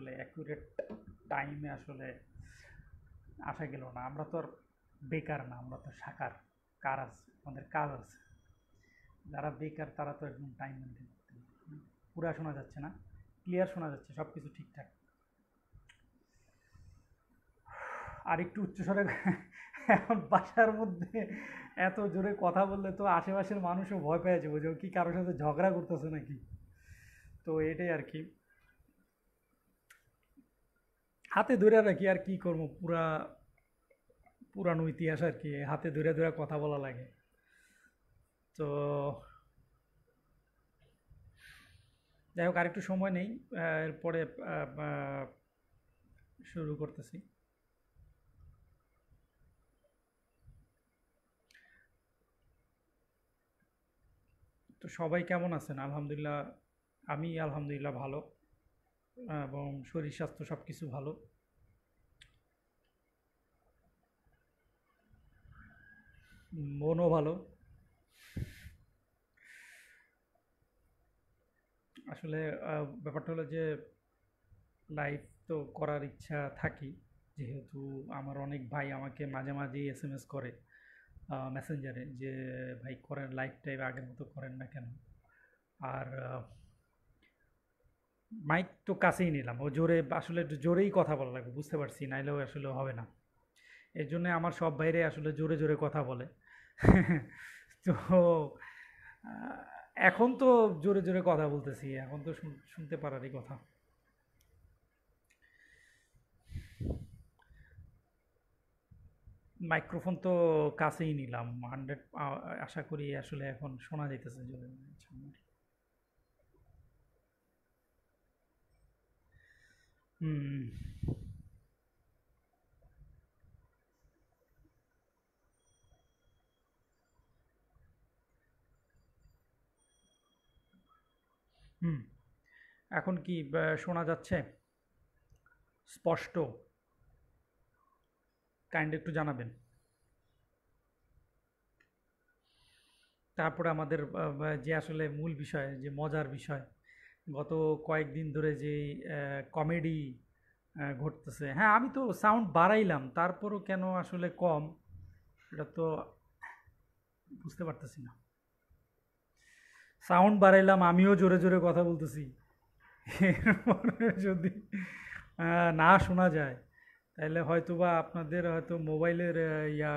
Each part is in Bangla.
আসলে অ্যাকুরেট টাইমে আসলে আসা গেল না আমরা তো আর বেকার না আমরা তো সাকার কার আছে আমাদের কাজ আছে যারা বেকার তারা তো একদম টাইম মেনটেন করতে পুরা শোনা যাচ্ছে না ক্লিয়ার শোনা যাচ্ছে সব কিছু ঠিকঠাক আর একটু উচ্চস্বরে এখন বাসার মধ্যে এত জোরে কথা বললে তো আশেপাশের মানুষও ভয় পেয়ে যাবো যে কি কারোর সাথে ঝগড়া করতেছে নাকি তো এটাই আর কি হাতে ধরে রাখি আর কি করবো পুরা পুরানো ইতিহাস আর কি হাতে ধরে ধরে কথা বলা লাগে তো যাই হোক আরেকটু সময় নেই এরপরে শুরু করতেছি তো সবাই কেমন আছেন আলহামদুলিল্লাহ আমি আলহামদুলিল্লাহ ভালো এবং শরীর স্বাস্থ্য সব কিছু ভালো মনও ভালো আসলে ব্যাপারটা হলো যে লাইভ তো করার ইচ্ছা থাকি যেহেতু আমার অনেক ভাই আমাকে মাঝে মাঝেই এস এম এস করে মেসেঞ্জারে যে ভাই করেন লাইভ টাইপ আগের মতো করেন না কেন আর মাইক তো কাছেই নিলাম ও জোরে আসলে জোরেই কথা বলা লাগবে বুঝতে পারছি নাইলেও আসলে হবে না এর জন্য আমার সব বাইরে আসলে জোরে জোরে কথা বলে তো এখন তো জোরে জোরে কথা বলতেছি এখন তো শুনতে পারারই কথা মাইক্রোফোন তো কাছেই নিলাম হান্ড্রেড আশা করি আসলে এখন শোনা যেতেছে জোরে হুম হুম এখন কি শোনা যাচ্ছে স্পষ্ট কাইন্ড একটু জানাবেন তারপরে আমাদের যে আসলে মূল বিষয় যে মজার বিষয় গত কয়েকদিন ধরে যে কমেডি ঘটতেছে হ্যাঁ আমি তো সাউন্ড বাড়াইলাম তারপরও কেন আসলে কম এটা তো বুঝতে পারতেছি না সাউন্ড বাড়াইলাম আমিও জোরে জোরে কথা বলতেছি এরপরে যদি না শোনা যায় তাহলে হয়তো বা আপনাদের হয়তো মোবাইলের ইয়া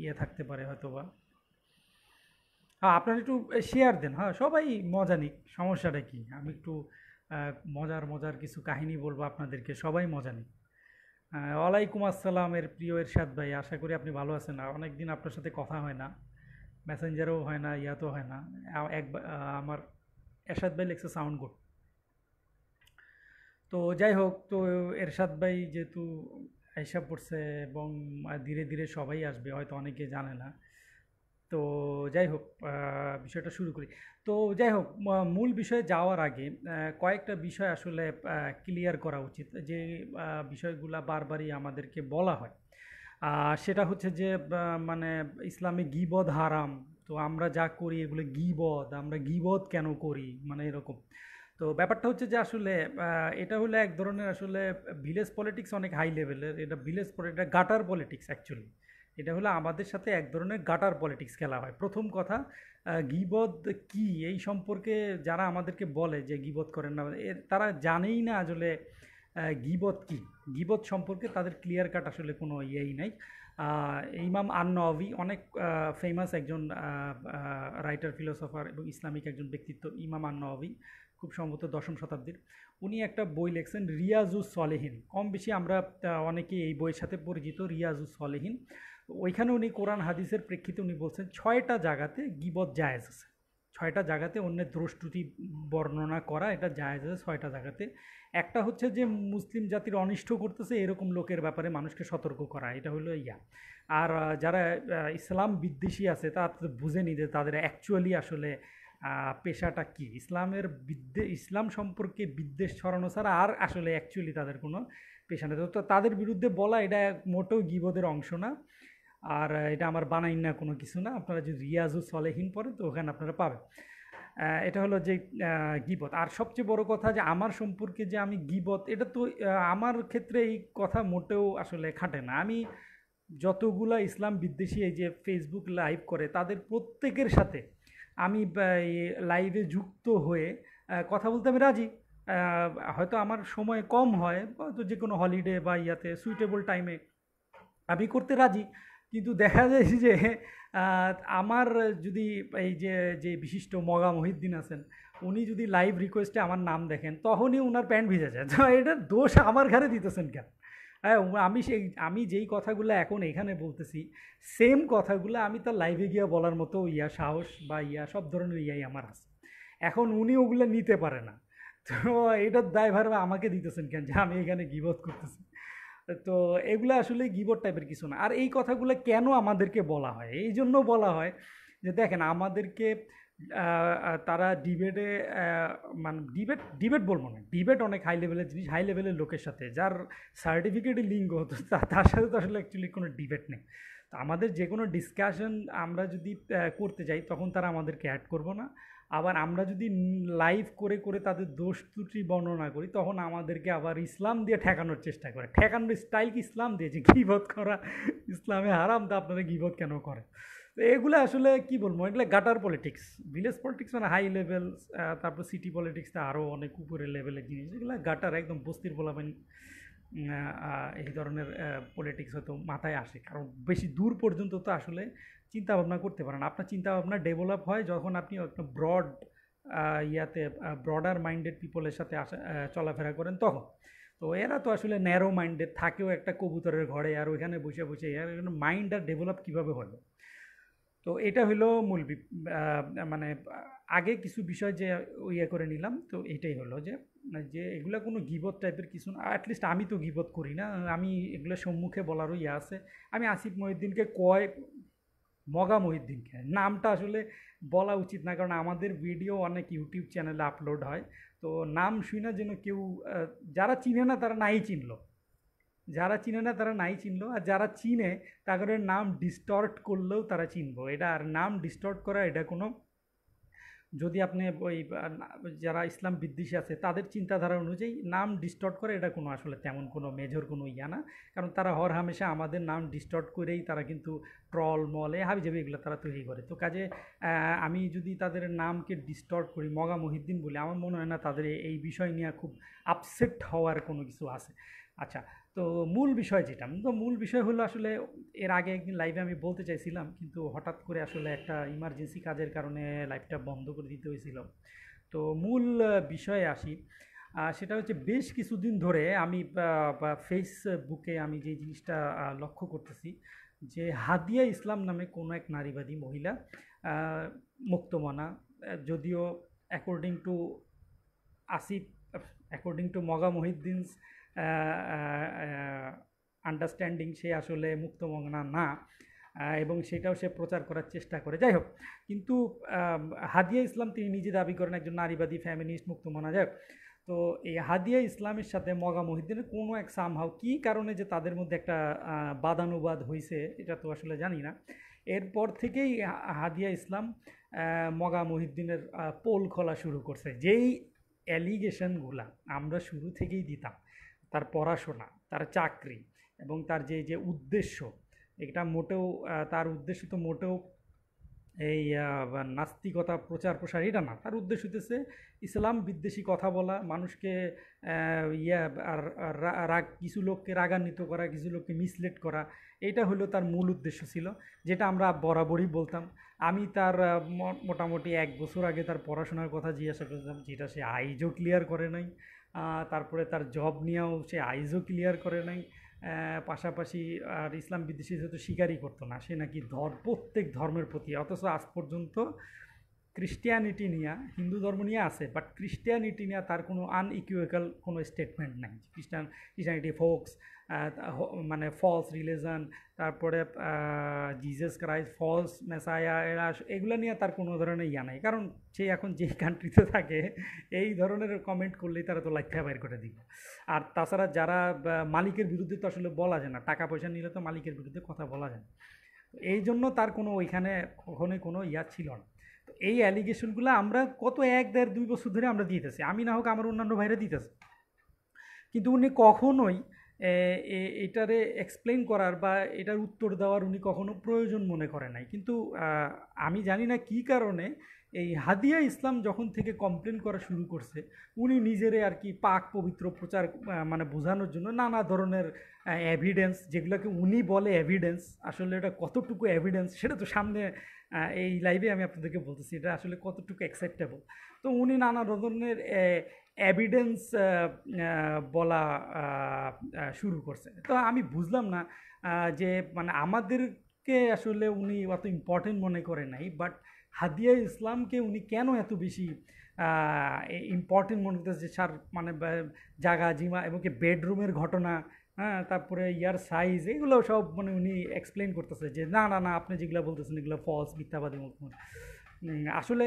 ইয়ে থাকতে পারে হয়তো বা হ্যাঁ আপনারা একটু শেয়ার দেন হ্যাঁ সবাই মজা নিক সমস্যাটা কি আমি একটু মজার মজার কিছু কাহিনী বলবো আপনাদেরকে সবাই মজা নিক ওয়ালাইকুম আসসালামের প্রিয় এরশাদ ভাই আশা করি আপনি ভালো আছেন অনেক দিন আপনার সাথে কথা হয় না মেসেঞ্জারও হয় না ইয়াতেও হয় না এক আমার এরশাদ ভাই লেখছে সাউন্ড গুড তো যাই হোক তো এরশাদ ভাই যেহেতু হিসাব পড়ছে এবং ধীরে ধীরে সবাই আসবে হয়তো অনেকে জানে না তো যাই হোক বিষয়টা শুরু করি তো যাই হোক মূল বিষয়ে যাওয়ার আগে কয়েকটা বিষয় আসলে ক্লিয়ার করা উচিত যে বিষয়গুলো বারবারই আমাদেরকে বলা হয় সেটা হচ্ছে যে মানে ইসলামে গিবদ হারাম তো আমরা যা করি এগুলো গিবদ আমরা গিবদ কেন করি মানে এরকম তো ব্যাপারটা হচ্ছে যে আসলে এটা হলো এক ধরনের আসলে ভিলেজ পলিটিক্স অনেক হাই লেভেলের এটা village politics gutter politics actually এটা হলো আমাদের সাথে এক ধরনের গাটার পলিটিক্স খেলা হয় প্রথম কথা গিবদ কি এই সম্পর্কে যারা আমাদেরকে বলে যে গিবদ করেন না তারা জানেই না আসলে গিবত কি গিবত সম্পর্কে তাদের ক্লিয়ার কাট আসলে কোনো ইয়েই নাই ইমাম আন্নবি অনেক ফেমাস একজন রাইটার ফিলোসফার এবং ইসলামিক একজন ব্যক্তিত্ব ইমাম আন্নবি খুব সম্ভবত দশম শতাব্দীর উনি একটা বই লেখছেন রিয়াজু সলেহীন কম বেশি আমরা অনেকেই এই বইয়ের সাথে পরিচিত রিয়াজু সলেহীন ওইখানে উনি কোরআন হাদিসের প্রেক্ষিতে উনি বলছেন ছয়টা জায়গাতে গিবত জায়েজ আছে ছয়টা জায়গাতে অন্যের দ্রষ্টুতি বর্ণনা করা এটা জায়েজ আছে ছয়টা জায়গাতে একটা হচ্ছে যে মুসলিম জাতির অনিষ্ট করতেছে এরকম লোকের ব্যাপারে মানুষকে সতর্ক করা এটা হলো ইয়া আর যারা ইসলাম বিদ্বেষী আছে তারা বুঝেনি যে তাদের অ্যাকচুয়ালি আসলে পেশাটা কি ইসলামের বিদ্বে ইসলাম সম্পর্কে বিদ্বেষ ছড়ানো ছাড়া আর আসলে অ্যাকচুয়ালি তাদের কোনো পেশা নেই তো তাদের বিরুদ্ধে বলা এটা মোটেও গিবদের অংশ না আর এটা আমার বানাই না কোনো কিছু না আপনারা যদি রিয়াজু সলেহীন পড়েন তো ওখানে আপনারা পাবেন এটা হলো যে গিবত আর সবচেয়ে বড় কথা যে আমার সম্পর্কে যে আমি গিবত এটা তো আমার ক্ষেত্রে এই কথা মোটেও আসলে খাটে না আমি যতগুলা ইসলাম বিদ্বেষী এই যে ফেসবুক লাইভ করে তাদের প্রত্যেকের সাথে আমি লাইভে যুক্ত হয়ে কথা বলতে আমি রাজি হয়তো আমার সময় কম হয় হয়তো যে কোনো হলিডে বা ইয়াতে সুইটেবল টাইমে আমি করতে রাজি কিন্তু দেখা যায় যে আমার যদি এই যে যে বিশিষ্ট মগা মহিদ্দিন আছেন উনি যদি লাইভ রিকোয়েস্টে আমার নাম দেখেন তখনই ওনার প্যান্ট ভিজে যায় তো এটা দোষ আমার ঘরে দিতেছেন কেন হ্যাঁ আমি সেই আমি যেই কথাগুলো এখন এখানে বলতেছি সেম কথাগুলো আমি তার লাইভে গিয়ে বলার মতো ইয়া সাহস বা ইয়া সব ধরনের ইয়াই আমার আছে এখন উনি ওগুলো নিতে পারে না তো এটার দায়ভার আমাকে দিতেছেন কেন যে আমি এখানে গিবোধ করতেছি তো এগুলো আসলে গিবর টাইপের কিছু না আর এই কথাগুলো কেন আমাদেরকে বলা হয় এই জন্য বলা হয় যে দেখেন আমাদেরকে তারা ডিবেটে মানে ডিবেট ডিবেট বলবো না ডিবেট অনেক হাই লেভেলের জিনিস হাই লেভেলের লোকের সাথে যার সার্টিফিকেটই লিঙ্গ হতো তার সাথে তো আসলে অ্যাকচুয়ালি কোনো ডিবেট নেই তো আমাদের যে কোনো ডিসকাশন আমরা যদি করতে যাই তখন তারা আমাদেরকে অ্যাড করবো না আবার আমরা যদি লাইভ করে করে তাদের দোষ ত্রুটি বর্ণনা করি তখন আমাদেরকে আবার ইসলাম দিয়ে ঠেকানোর চেষ্টা করে ঠেকানোর স্টাইল কি ইসলাম দিয়েছে গিবত করা ইসলামে হারাম তা আপনাদের গিবত কেন করে তো এগুলো আসলে কি বলবো এগুলো গাটার পলিটিক্স ভিলেজ পলিটিক্স মানে হাই লেভেল তারপর সিটি পলিটিক্সটা আরও অনেক উপরের লেভেলের জিনিস এগুলো গাটার একদম বস্তির বলা এই ধরনের পলিটিক্স হয়তো মাথায় আসে কারণ বেশি দূর পর্যন্ত তো আসলে চিন্তা ভাবনা করতে পারেন আপনার চিন্তা ভাবনা ডেভেলপ হয় যখন আপনি একটা ব্রড ইয়াতে ব্রডার মাইন্ডেড পিপলের সাথে আসা চলাফেরা করেন তখন তো এরা তো আসলে ন্যারো মাইন্ডেড থাকেও একটা কবুতরের ঘরে আর ওইখানে বসে বসে এর মাইন্ড আর ডেভেলপ কীভাবে হলো তো এটা হলো মূল মানে আগে কিছু বিষয় যে ইয়ে করে নিলাম তো এটাই হলো যে যে এগুলো কোনো গিবত টাইপের কিছু না অ্যাটলিস্ট আমি তো গিবত করি না আমি এগুলো সম্মুখে বলারও ইয়ে আছে আমি আসিফ মহিউদ্দিনকে কয় মগা মহিউদ্দিনকে নামটা আসলে বলা উচিত না কারণ আমাদের ভিডিও অনেক ইউটিউব চ্যানেলে আপলোড হয় তো নাম শুই না যেন কেউ যারা চিনে না তারা নাই চিনলো যারা চিনে না তারা নাই চিনলো আর যারা চিনে তাদের নাম ডিস্টর্ট করলেও তারা চিনবো এটা আর নাম ডিস্টর্ট করা এটা কোনো যদি আপনি ওই যারা ইসলাম বিদ্বেষী আছে তাদের চিন্তাধারা অনুযায়ী নাম ডিস্টর্ট করে এটা কোনো আসলে তেমন কোনো মেজর কোনো ইয়া না কারণ তারা হর হামেশা আমাদের নাম ডিস্টর্ট করেই তারা কিন্তু ট্রল মল এ হাবি যাবে এগুলো তারা তৈরি করে তো কাজে আমি যদি তাদের নামকে ডিস্টর্ট করি মগা মহিদ্দিন বলে আমার মনে হয় না তাদের এই বিষয় নিয়ে খুব আপসেট হওয়ার কোনো কিছু আছে আচ্ছা তো মূল বিষয় যেটা তো মূল বিষয় হলো আসলে এর আগে একদিন লাইভে আমি বলতে চাইছিলাম কিন্তু হঠাৎ করে আসলে একটা ইমার্জেন্সি কাজের কারণে লাইভটা বন্ধ করে দিতে হয়েছিল তো মূল বিষয়ে আসি সেটা হচ্ছে বেশ কিছুদিন ধরে আমি ফেসবুকে আমি যে জিনিসটা লক্ষ্য করতেছি যে হাদিয়া ইসলাম নামে কোনো এক নারীবাদী মহিলা মুক্তমনা যদিও according to Asif according to মগা মহিদ্দিনস আন্ডারস্ট্যান্ডিং সে আসলে মুক্তমগ্না না এবং সেটাও সে প্রচার করার চেষ্টা করে যাই হোক কিন্তু হাদিয়া ইসলাম তিনি নিজে দাবি করেন একজন নারীবাদী ফ্যামিনিস্ট মুক্ত মনা যায় তো এই হাদিয়া ইসলামের সাথে মগা মহিদ্দিনের কোনো এক সামহাও কী কারণে যে তাদের মধ্যে একটা বাদানুবাদ হয়েছে এটা তো আসলে জানি না এরপর থেকেই হাদিয়া ইসলাম মগা মহিদ্দিনের পোল খোলা শুরু করছে যেই অ্যালিগেশনগুলা আমরা শুরু থেকেই দিতাম তার পড়াশোনা তার চাকরি এবং তার যে যে উদ্দেশ্য এটা মোটেও তার উদ্দেশ্য তো মোটেও এই নাস্তিকতা প্রচার প্রসার এটা না তার উদ্দেশ্য হতেছে ইসলাম বিদ্বেষী কথা বলা মানুষকে ইয়া রাগ কিছু লোককে রাগান্বিত করা কিছু লোককে মিসলেট করা এটা হলো তার মূল উদ্দেশ্য ছিল যেটা আমরা বরাবরই বলতাম আমি তার মোটামুটি এক বছর আগে তার পড়াশোনার কথা জিজ্ঞাসা করেছিলাম যেটা সে আইজও ক্লিয়ার করে নাই তারপরে তার জব নিয়েও সে আইজও ক্লিয়ার করে নাই পাশাপাশি আর ইসলাম বিদ্বেষী যেহেতু স্বীকারই করতো না সে নাকি ধর প্রত্যেক ধর্মের প্রতি অথচ আজ পর্যন্ত ক্রিস্টিয়ানিটি নিয়ে হিন্দু ধর্ম নিয়ে আছে বাট ক্রিস্টিয়ানিটি নিয়ে তার কোনো আনইকুয়েকাল কোনো স্টেটমেন্ট নাই খ্রিস্টান ক্রিস্টিয়ানিটি ফোকস মানে ফলস রিলিজন তারপরে জিজাস ক্রাইস্ট ফলস মেসায়া এরা এগুলো নিয়ে তার কোনো ধরনের ইয়া নাই কারণ সে এখন যে কান্ট্রিতে থাকে এই ধরনের কমেন্ট করলেই তারা তো লাইফ বাইর করে দিবে আর তাছাড়া যারা মালিকের বিরুদ্ধে তো আসলে বলা যায় না টাকা পয়সা নিলে তো মালিকের বিরুদ্ধে কথা বলা যায় না এই জন্য তার কোনো ওইখানে কখনোই কোনো ইয়া ছিল না তো এই অ্যালিগেশনগুলো আমরা কত এক দেড় দুই বছর ধরে আমরা দিতেছি আমি না হোক আমার অন্যান্য ভাইরা দিতেছি কিন্তু উনি কখনোই এটারে এক্সপ্লেন করার বা এটার উত্তর দেওয়ার উনি কখনো প্রয়োজন মনে করে নাই কিন্তু আমি জানি না কি কারণে এই হাদিয়া ইসলাম যখন থেকে কমপ্লেন করা শুরু করছে উনি নিজেরে আর কি পাক পবিত্র প্রচার মানে বোঝানোর জন্য নানা ধরনের এভিডেন্স যেগুলোকে উনি বলে এভিডেন্স আসলে এটা কতটুকু এভিডেন্স সেটা তো সামনে এই লাইভে আমি আপনাদেরকে বলতেছি এটা আসলে কতটুকু অ্যাকসেপ্টেবল তো উনি নানা ধরনের অ্যাভিডেন্স uh, uh, বলা uh, শুরু করছে তো আমি বুঝলাম না যে মানে আমাদেরকে আসলে উনি অত ইম্পর্টেন্ট মনে করে নাই বাট হাদিয়া ইসলামকে উনি কেন এত বেশি ইম্পর্টেন্ট মনে করতেছে যে সার মানে জাগা জিমা এবং কি বেডরুমের ঘটনা হ্যাঁ তারপরে ইয়ার সাইজ এগুলো সব মানে উনি এক্সপ্লেন করতেছে যে না না না আপনি যেগুলো বলতেছেন এগুলো ফলস মিথ্যাবাদী মুখ আসলে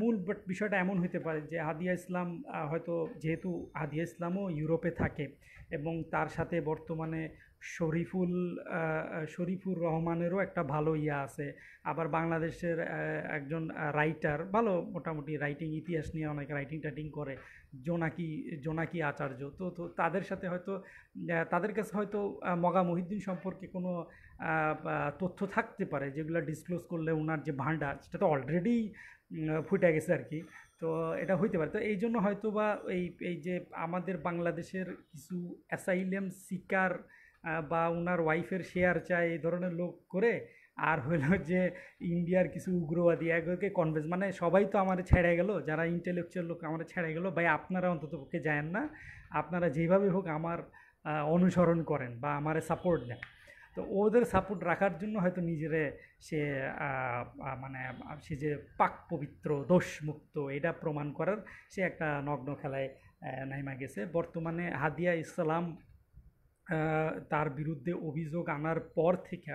মূল বিষয়টা এমন হতে পারে যে হাদিয়া ইসলাম হয়তো যেহেতু হাদিয়া ইসলামও ইউরোপে থাকে এবং তার সাথে বর্তমানে শরীফুল শরীফুর রহমানেরও একটা ভালো ইয়া আছে আবার বাংলাদেশের একজন রাইটার ভালো মোটামুটি রাইটিং ইতিহাস নিয়ে অনেক রাইটিং টাইটিং করে জোনাকি জোনাকি আচার্য তো তো তাদের সাথে হয়তো তাদের কাছে হয়তো মগা মহিদ্দিন সম্পর্কে কোনো তথ্য থাকতে পারে যেগুলো ডিসক্লোজ করলে ওনার যে ভাণ্ডা সেটা তো অলরেডি ফুটে গেছে আর কি তো এটা হইতে পারে তো এই জন্য হয়তো বা এই এই যে আমাদের বাংলাদেশের কিছু অ্যাসাইলেম সিকার বা ওনার ওয়াইফের শেয়ার চায় এই ধরনের লোক করে আর হলো যে ইন্ডিয়ার কিছু উগ্রবাদী একে কনভেন্স মানে সবাই তো আমার ছেড়ে গেল যারা ইন্টেলেকচুয়াল লোক আমার ছেড়ে গেল ভাই আপনারা অন্তত পক্ষে যায়েন না আপনারা যেভাবে হোক আমার অনুসরণ করেন বা আমার সাপোর্ট দেন তো ওদের সাপোর্ট রাখার জন্য হয়তো নিজেরে সে মানে সে যে পাক পবিত্র দোষমুক্ত এটা প্রমাণ করার সে একটা নগ্ন খেলায় নাইমা গেছে বর্তমানে হাদিয়া ইসলাম তার বিরুদ্ধে অভিযোগ আনার পর থেকে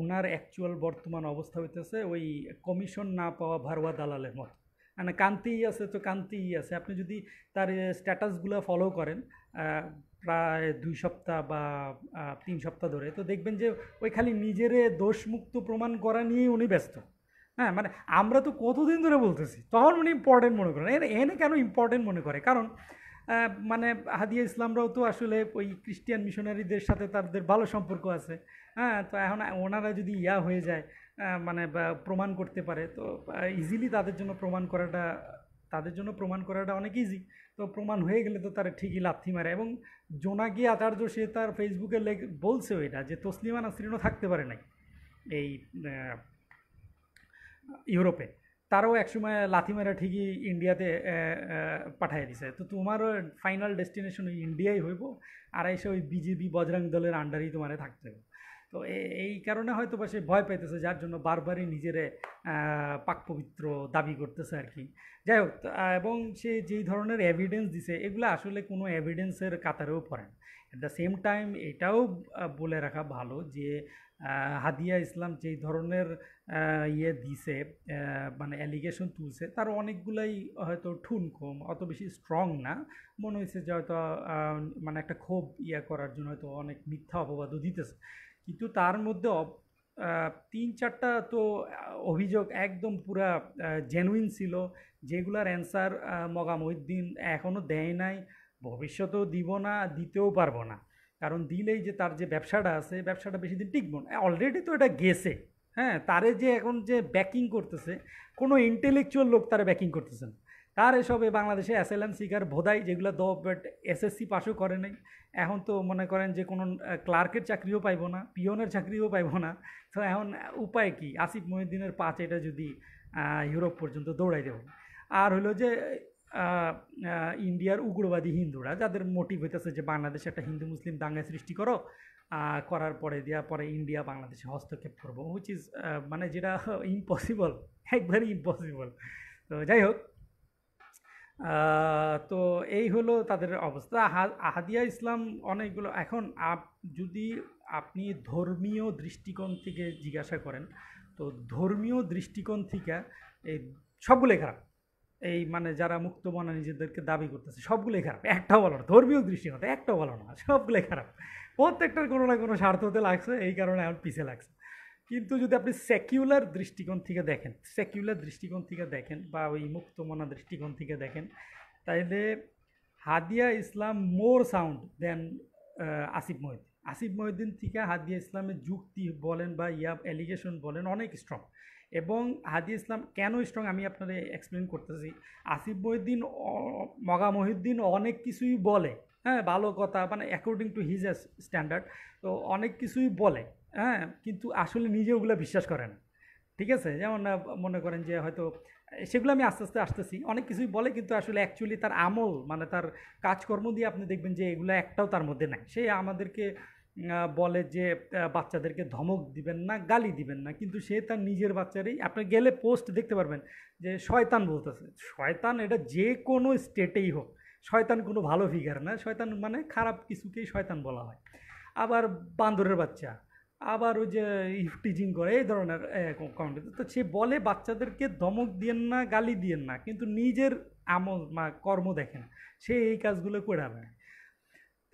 ওনার অ্যাকচুয়াল বর্তমান অবস্থা হইতেছে ওই কমিশন না পাওয়া ভারোয়া দালালের মতো মানে কান্তিই আছে তো কান্তিই আছে আপনি যদি তার স্ট্যাটাসগুলো ফলো করেন প্রায় দুই সপ্তাহ বা তিন সপ্তাহ ধরে তো দেখবেন যে ওই খালি নিজেরে দোষমুক্ত প্রমাণ করা নিয়েই উনি ব্যস্ত হ্যাঁ মানে আমরা তো কতদিন ধরে বলতেছি তখন উনি ইম্পর্টেন্ট মনে করেন এর এনে কেন ইম্পর্টেন্ট মনে করে কারণ মানে হাদিয়া ইসলামরাও তো আসলে ওই খ্রিস্টিয়ান মিশনারিদের সাথে তাদের ভালো সম্পর্ক আছে হ্যাঁ তো এখন ওনারা যদি ইয়া হয়ে যায় মানে প্রমাণ করতে পারে তো ইজিলি তাদের জন্য প্রমাণ করাটা তাদের জন্য প্রমাণ করাটা অনেক ইজি তো প্রমাণ হয়ে গেলে তো তারা ঠিকই লাথি মারে এবং জোনাকি আচার্য সে তার ফেসবুকে লেখ বলছেও এটা যে তসলিমা নাসরিনও থাকতে পারে নাই এই ইউরোপে তারাও একসময় লাথি মারা ঠিকই ইন্ডিয়াতে পাঠিয়ে দিছে তো তোমারও ফাইনাল ডেস্টিনেশন ওই ইন্ডিয়াই হইব আর এসে ওই বিজেপি বজরাং দলের আন্ডারেই তোমারে থাকতে হবে তো এই কারণে হয়তো বা সে ভয় পাইতেছে যার জন্য বারবারই নিজেরে পাক পবিত্র দাবি করতেছে আর কি যাই হোক এবং সে যেই ধরনের এভিডেন্স দিছে এগুলো আসলে কোনো এভিডেন্সের কাতারেও পড়ে না অ্যাট দ্য সেম টাইম এটাও বলে রাখা ভালো যে হাদিয়া ইসলাম যেই ধরনের ইয়ে দিছে মানে অ্যালিগেশন তুলছে তার অনেকগুলাই হয়তো ঠুনকম অত বেশি স্ট্রং না মনে হয়েছে যে হয়তো মানে একটা ক্ষোভ ইয়ে করার জন্য হয়তো অনেক মিথ্যা অপবাদও দিতেছে কিন্তু তার মধ্যে তিন চারটা তো অভিযোগ একদম পুরা জেনুইন ছিল যেগুলার অ্যান্সার মগামুদ্দিন এখনও দেয় নাই ভবিষ্যতেও দিব না দিতেও পারবো না কারণ দিলেই যে তার যে ব্যবসাটা আছে ব্যবসাটা বেশি দিন টিকবো না অলরেডি তো এটা গেছে হ্যাঁ তারে যে এখন যে ব্যাকিং করতেছে কোনো ইন্টেলেকচুয়াল লোক তারা ব্যাকিং করতেছে না এসব এসবে বাংলাদেশে অ্যাসাইলাম সিকার ভোদাই যেগুলো দ এসএসসি পাশও করে নেই এখন তো মনে করেন যে কোনো ক্লার্কের চাকরিও পাইব না পিয়নের চাকরিও পাইব না তো এখন উপায় কি আসিফ মহিউদ্দিনের পাঁচ এটা যদি ইউরোপ পর্যন্ত দৌড়াই দেব আর হলো যে ইন্ডিয়ার উগ্রবাদী হিন্দুরা যাদের মোটিভ হইতেছে যে বাংলাদেশে একটা হিন্দু মুসলিম দাঙ্গা সৃষ্টি করো করার পরে দেওয়ার পরে ইন্ডিয়া বাংলাদেশে হস্তক্ষেপ করবো হুইচ ইজ মানে যেটা ইম্পসিবল একবারে ইম্পসিবল তো যাই হোক তো এই হলো তাদের অবস্থা আহাদিয়া ইসলাম অনেকগুলো এখন আপ যদি আপনি ধর্মীয় দৃষ্টিকোণ থেকে জিজ্ঞাসা করেন তো ধর্মীয় দৃষ্টিকোণ থেকে এই সবগুলোই খারাপ এই মানে যারা মুক্ত মনে নিজেদেরকে দাবি করতেছে সবগুলোই খারাপ একটাও বলো না ধর্মীয় দৃষ্টিকোণ একটাও ভালো না সবগুলোই খারাপ প্রত্যেকটার কোনো না কোনো স্বার্থতে লাগছে এই কারণে আমার পিছিয়ে লাগছে কিন্তু যদি আপনি সেকিউলার দৃষ্টিকোণ থেকে দেখেন সেকিউলার দৃষ্টিকোণ থেকে দেখেন বা ওই মুক্তমনা দৃষ্টিকোণ থেকে দেখেন তাইলে Hadiya Islam more sound then Asif Mohid Asif Mohiddin থেকে হাদিয়া ইসলামের যুক্তি বলেন বা ইয়া অ্যালিগেশন বলেন অনেক স্ট্রং এবং হাদি ইসলাম কেন স্ট্রং আমি আপনাদের এক্সপ্লেন করতেছি আসিফ মহিদ্দিন মগা মহিদ্দিন অনেক কিছুই বলে হ্যাঁ ভালো কথা মানে অ্যাকর্ডিং টু হিজ স্ট্যান্ডার্ড তো অনেক কিছুই বলে হ্যাঁ কিন্তু আসলে নিজে ওগুলো বিশ্বাস করে না ঠিক আছে যেমন মনে করেন যে হয়তো সেগুলো আমি আস্তে আস্তে আসতেছি অনেক কিছুই বলে কিন্তু আসলে অ্যাকচুয়ালি তার আমল মানে তার কাজকর্ম দিয়ে আপনি দেখবেন যে এগুলো একটাও তার মধ্যে নাই সে আমাদেরকে বলে যে বাচ্চাদেরকে ধমক দিবেন না গালি দিবেন না কিন্তু সে তার নিজের বাচ্চারই আপনি গেলে পোস্ট দেখতে পারবেন যে শয়তান বলতেছে শয়তান এটা যে কোনো স্টেটেই হোক শয়তান কোনো ভালো ফিগার না শয়তান মানে খারাপ কিছুকেই শয়তান বলা হয় আবার বান্দরের বাচ্চা আবার ওই যে ইফটিজিং করে এই ধরনের কমেন্ট তো সে বলে বাচ্চাদেরকে ধমক দিয়েন না গালি দিয়েন না কিন্তু নিজের আমল মা কর্ম দেখে না সে এই কাজগুলো করে বেড়ায়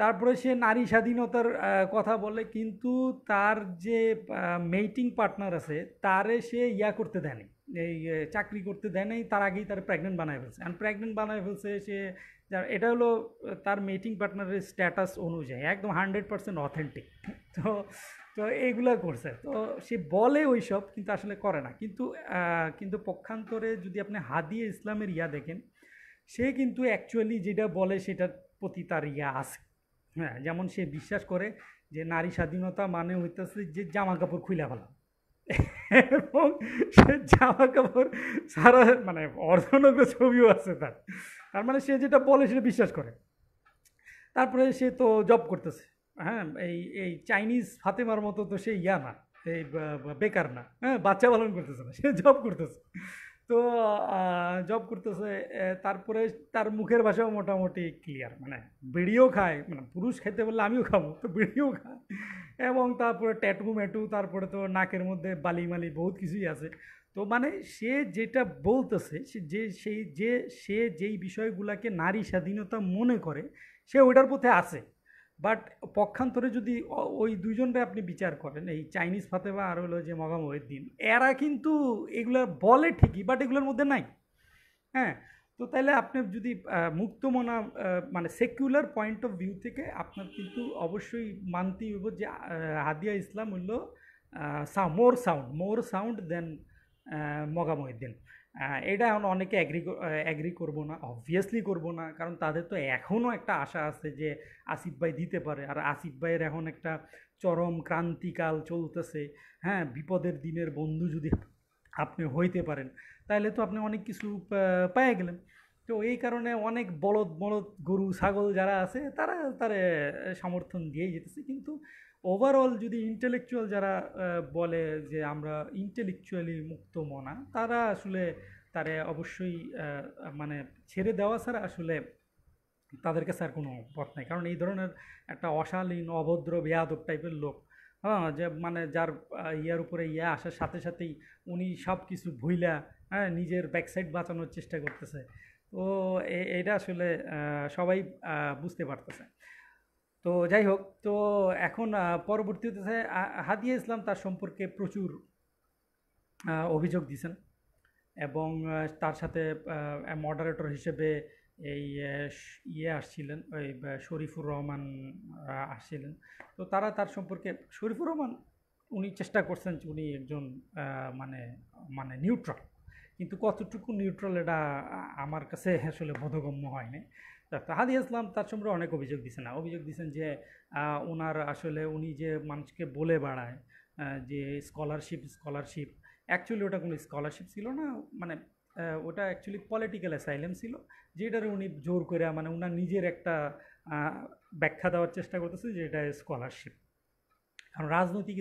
তারপরে সে নারী স্বাধীনতার কথা বলে কিন্তু তার যে মেইটিং পার্টনার আছে তারে সে ইয়া করতে দেয়নি এই চাকরি করতে দেয় নাই তার আগেই তার প্রেগনেন্ট বানায় ফেলছে আর প্রেগনেন্ট বানায় ফেলছে সে যার এটা হলো তার মেটিং পার্টনারের স্ট্যাটাস অনুযায়ী একদম হান্ড্রেড পার্সেন্ট অথেন্টিক তো তো এইগুলো করছে তো সে বলে ওই সব কিন্তু আসলে করে না কিন্তু কিন্তু পক্ষান্তরে যদি আপনি হাদিয়ে ইসলামের ইয়া দেখেন সে কিন্তু অ্যাকচুয়ালি যেটা বলে সেটার প্রতি তার ইয়া আছে হ্যাঁ যেমন সে বিশ্বাস করে যে নারী স্বাধীনতা মানে হইতেছে যে জামা কাপড় খুলে ফেলা এবং সে জামা কাপড় সারা মানে অর্ধনগ্ন ছবিও আছে তার তার মানে সে যেটা বলে সেটা বিশ্বাস করে তারপরে সে তো জব করতেছে হ্যাঁ এই এই চাইনিজ ফাতেমার মতো তো সে ইয়া না এই বেকার না হ্যাঁ বাচ্চা পালন করতেছে না সে জব করতেছে তো জব করতেছে তারপরে তার মুখের ভাষাও মোটামুটি ক্লিয়ার মানে বিড়িও খায় মানে পুরুষ খেতে বললে আমিও খাবো তো বিড়িও খায় এবং তারপরে ট্যাটু ম্যাটু তারপরে তো নাকের মধ্যে বালি মালি বহুত কিছুই আছে তো মানে সে যেটা বলতেছে যে সেই যে সে যেই বিষয়গুলোকে নারী স্বাধীনতা মনে করে সে ওইটার পথে আছে বাট পক্ষান্তরে যদি ওই দুইজনরে আপনি বিচার করেন এই চাইনিজ ফাতেমা আর হলো যে মগা মহিউদ্দিন এরা কিন্তু এগুলো বলে ঠিকই বাট এগুলোর মধ্যে নাই হ্যাঁ তো তাহলে আপনি যদি মুক্তমনা মানে সেকুলার পয়েন্ট অফ ভিউ থেকে আপনার কিন্তু অবশ্যই মানতেই হইব যে হাদিয়া ইসলাম হলো মোর সাউন্ড মোর সাউন্ড দেন মগা মহিউদ্দিন এটা এখন অনেকে অ্যাগ্রি অ্যাগ্রি করবো না অবভিয়াসলি করবো না কারণ তাদের তো এখনও একটা আশা আছে যে আসিফ ভাই দিতে পারে আর আসিফ ভাইয়ের এখন একটা চরম ক্রান্তিকাল চলতেছে হ্যাঁ বিপদের দিনের বন্ধু যদি আপনি হইতে পারেন তাহলে তো আপনি অনেক কিছু পায়ে গেলেন তো এই কারণে অনেক বলদ বলদ গরু ছাগল যারা আছে তারা তারা সমর্থন দিয়ে যেতেছে কিন্তু ওভারঅল যদি ইন্টেলেকচুয়াল যারা বলে যে আমরা ইন্টেলেকচুয়ালি মুক্ত মনা তারা আসলে তারে অবশ্যই মানে ছেড়ে দেওয়া ছাড়া আসলে তাদের কাছে আর কোনো পথ নাই কারণ এই ধরনের একটা অশালীন অভদ্র বেয়াদব টাইপের লোক হ্যাঁ যে মানে যার ইয়ার উপরে ইয়া আসার সাথে সাথেই উনি সব কিছু ভুইলা হ্যাঁ নিজের ব্যাকসাইড বাঁচানোর চেষ্টা করতেছে তো এটা আসলে সবাই বুঝতে পারতেছে তো যাই হোক তো এখন পরবর্তীতে হাদিয়া ইসলাম তার সম্পর্কে প্রচুর অভিযোগ দিয়েছেন এবং তার সাথে মডারেটর হিসেবে এই ইয়ে আসছিলেন ওই শরীফুর রহমান আসছিলেন তো তারা তার সম্পর্কে শরীফুর রহমান উনি চেষ্টা করছেন উনি একজন মানে মানে নিউট্রাল কিন্তু কতটুকু নিউট্রাল এটা আমার কাছে আসলে বোধগম্য হয়নি তা হাদি ইসলাম তার সম্পর্কে অনেক অভিযোগ দিচ্ছেন অভিযোগ দিচ্ছেন যে ওনার আসলে উনি যে মানুষকে বলে বাড়ায় যে স্কলারশিপ স্কলারশিপ অ্যাকচুয়ালি ওটা কোনো স্কলারশিপ ছিল না মানে ওটা অ্যাকচুয়ালি পলিটিক্যাল অ্যাসাইলেম ছিল যেটার উনি জোর করে মানে ওনার নিজের একটা ব্যাখ্যা দেওয়ার চেষ্টা করতেছে এটা স্কলারশিপ কারণ রাজনৈতিক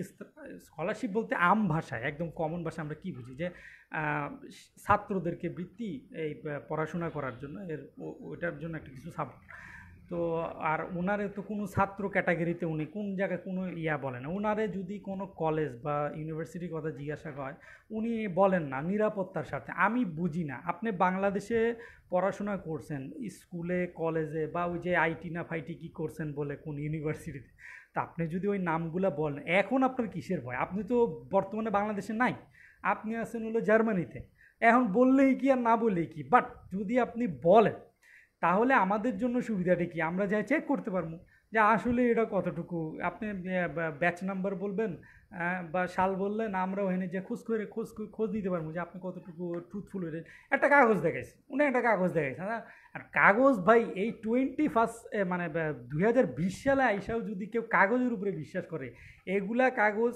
স্কলারশিপ বলতে আম ভাষায় একদম কমন ভাষা আমরা কি বুঝি যে ছাত্রদেরকে বৃত্তি এই পড়াশোনা করার জন্য এর ওইটার জন্য একটা কিছু সাপোর্ট তো আর ওনারে তো কোনো ছাত্র ক্যাটাগরিতে উনি কোন জায়গায় কোনো ইয়া বলে না ওনারে যদি কোনো কলেজ বা ইউনিভার্সিটির কথা জিজ্ঞাসা হয় উনি বলেন না নিরাপত্তার স্বার্থে আমি বুঝি না আপনি বাংলাদেশে পড়াশোনা করছেন স্কুলে কলেজে বা ওই যে আইটি না ফাইটি কী করছেন বলে কোন ইউনিভার্সিটিতে তা আপনি যদি ওই নামগুলো বলেন এখন আপনার কিসের ভয় আপনি তো বর্তমানে বাংলাদেশে নাই আপনি আছেন হলো জার্মানিতে এখন বললেই কি আর না বললেই কি বাট যদি আপনি বলেন তাহলে আমাদের জন্য সুবিধাটা কি আমরা যাই চেক করতে পারবো যে আসলে এটা কতটুকু আপনি ব্যাচ নাম্বার বলবেন হ্যাঁ, বা শাল বললে না আমরা ওখানে যে খোঁজ করে খোঁজ খোঁজ নিতে পারবো যে আপনি কতটুকু ট্রুথফুল হয়েছেন একটা কাগজ দেখাইছে উনি একটা কাগজ দেখাইছে হ্যাঁ আর কাগজ ভাই এই টোয়েন্টি ফার্স্ট মানে দুই হাজার বিশ সালে আইসাও যদি কেউ কাগজের উপরে বিশ্বাস করে এগুলা কাগজ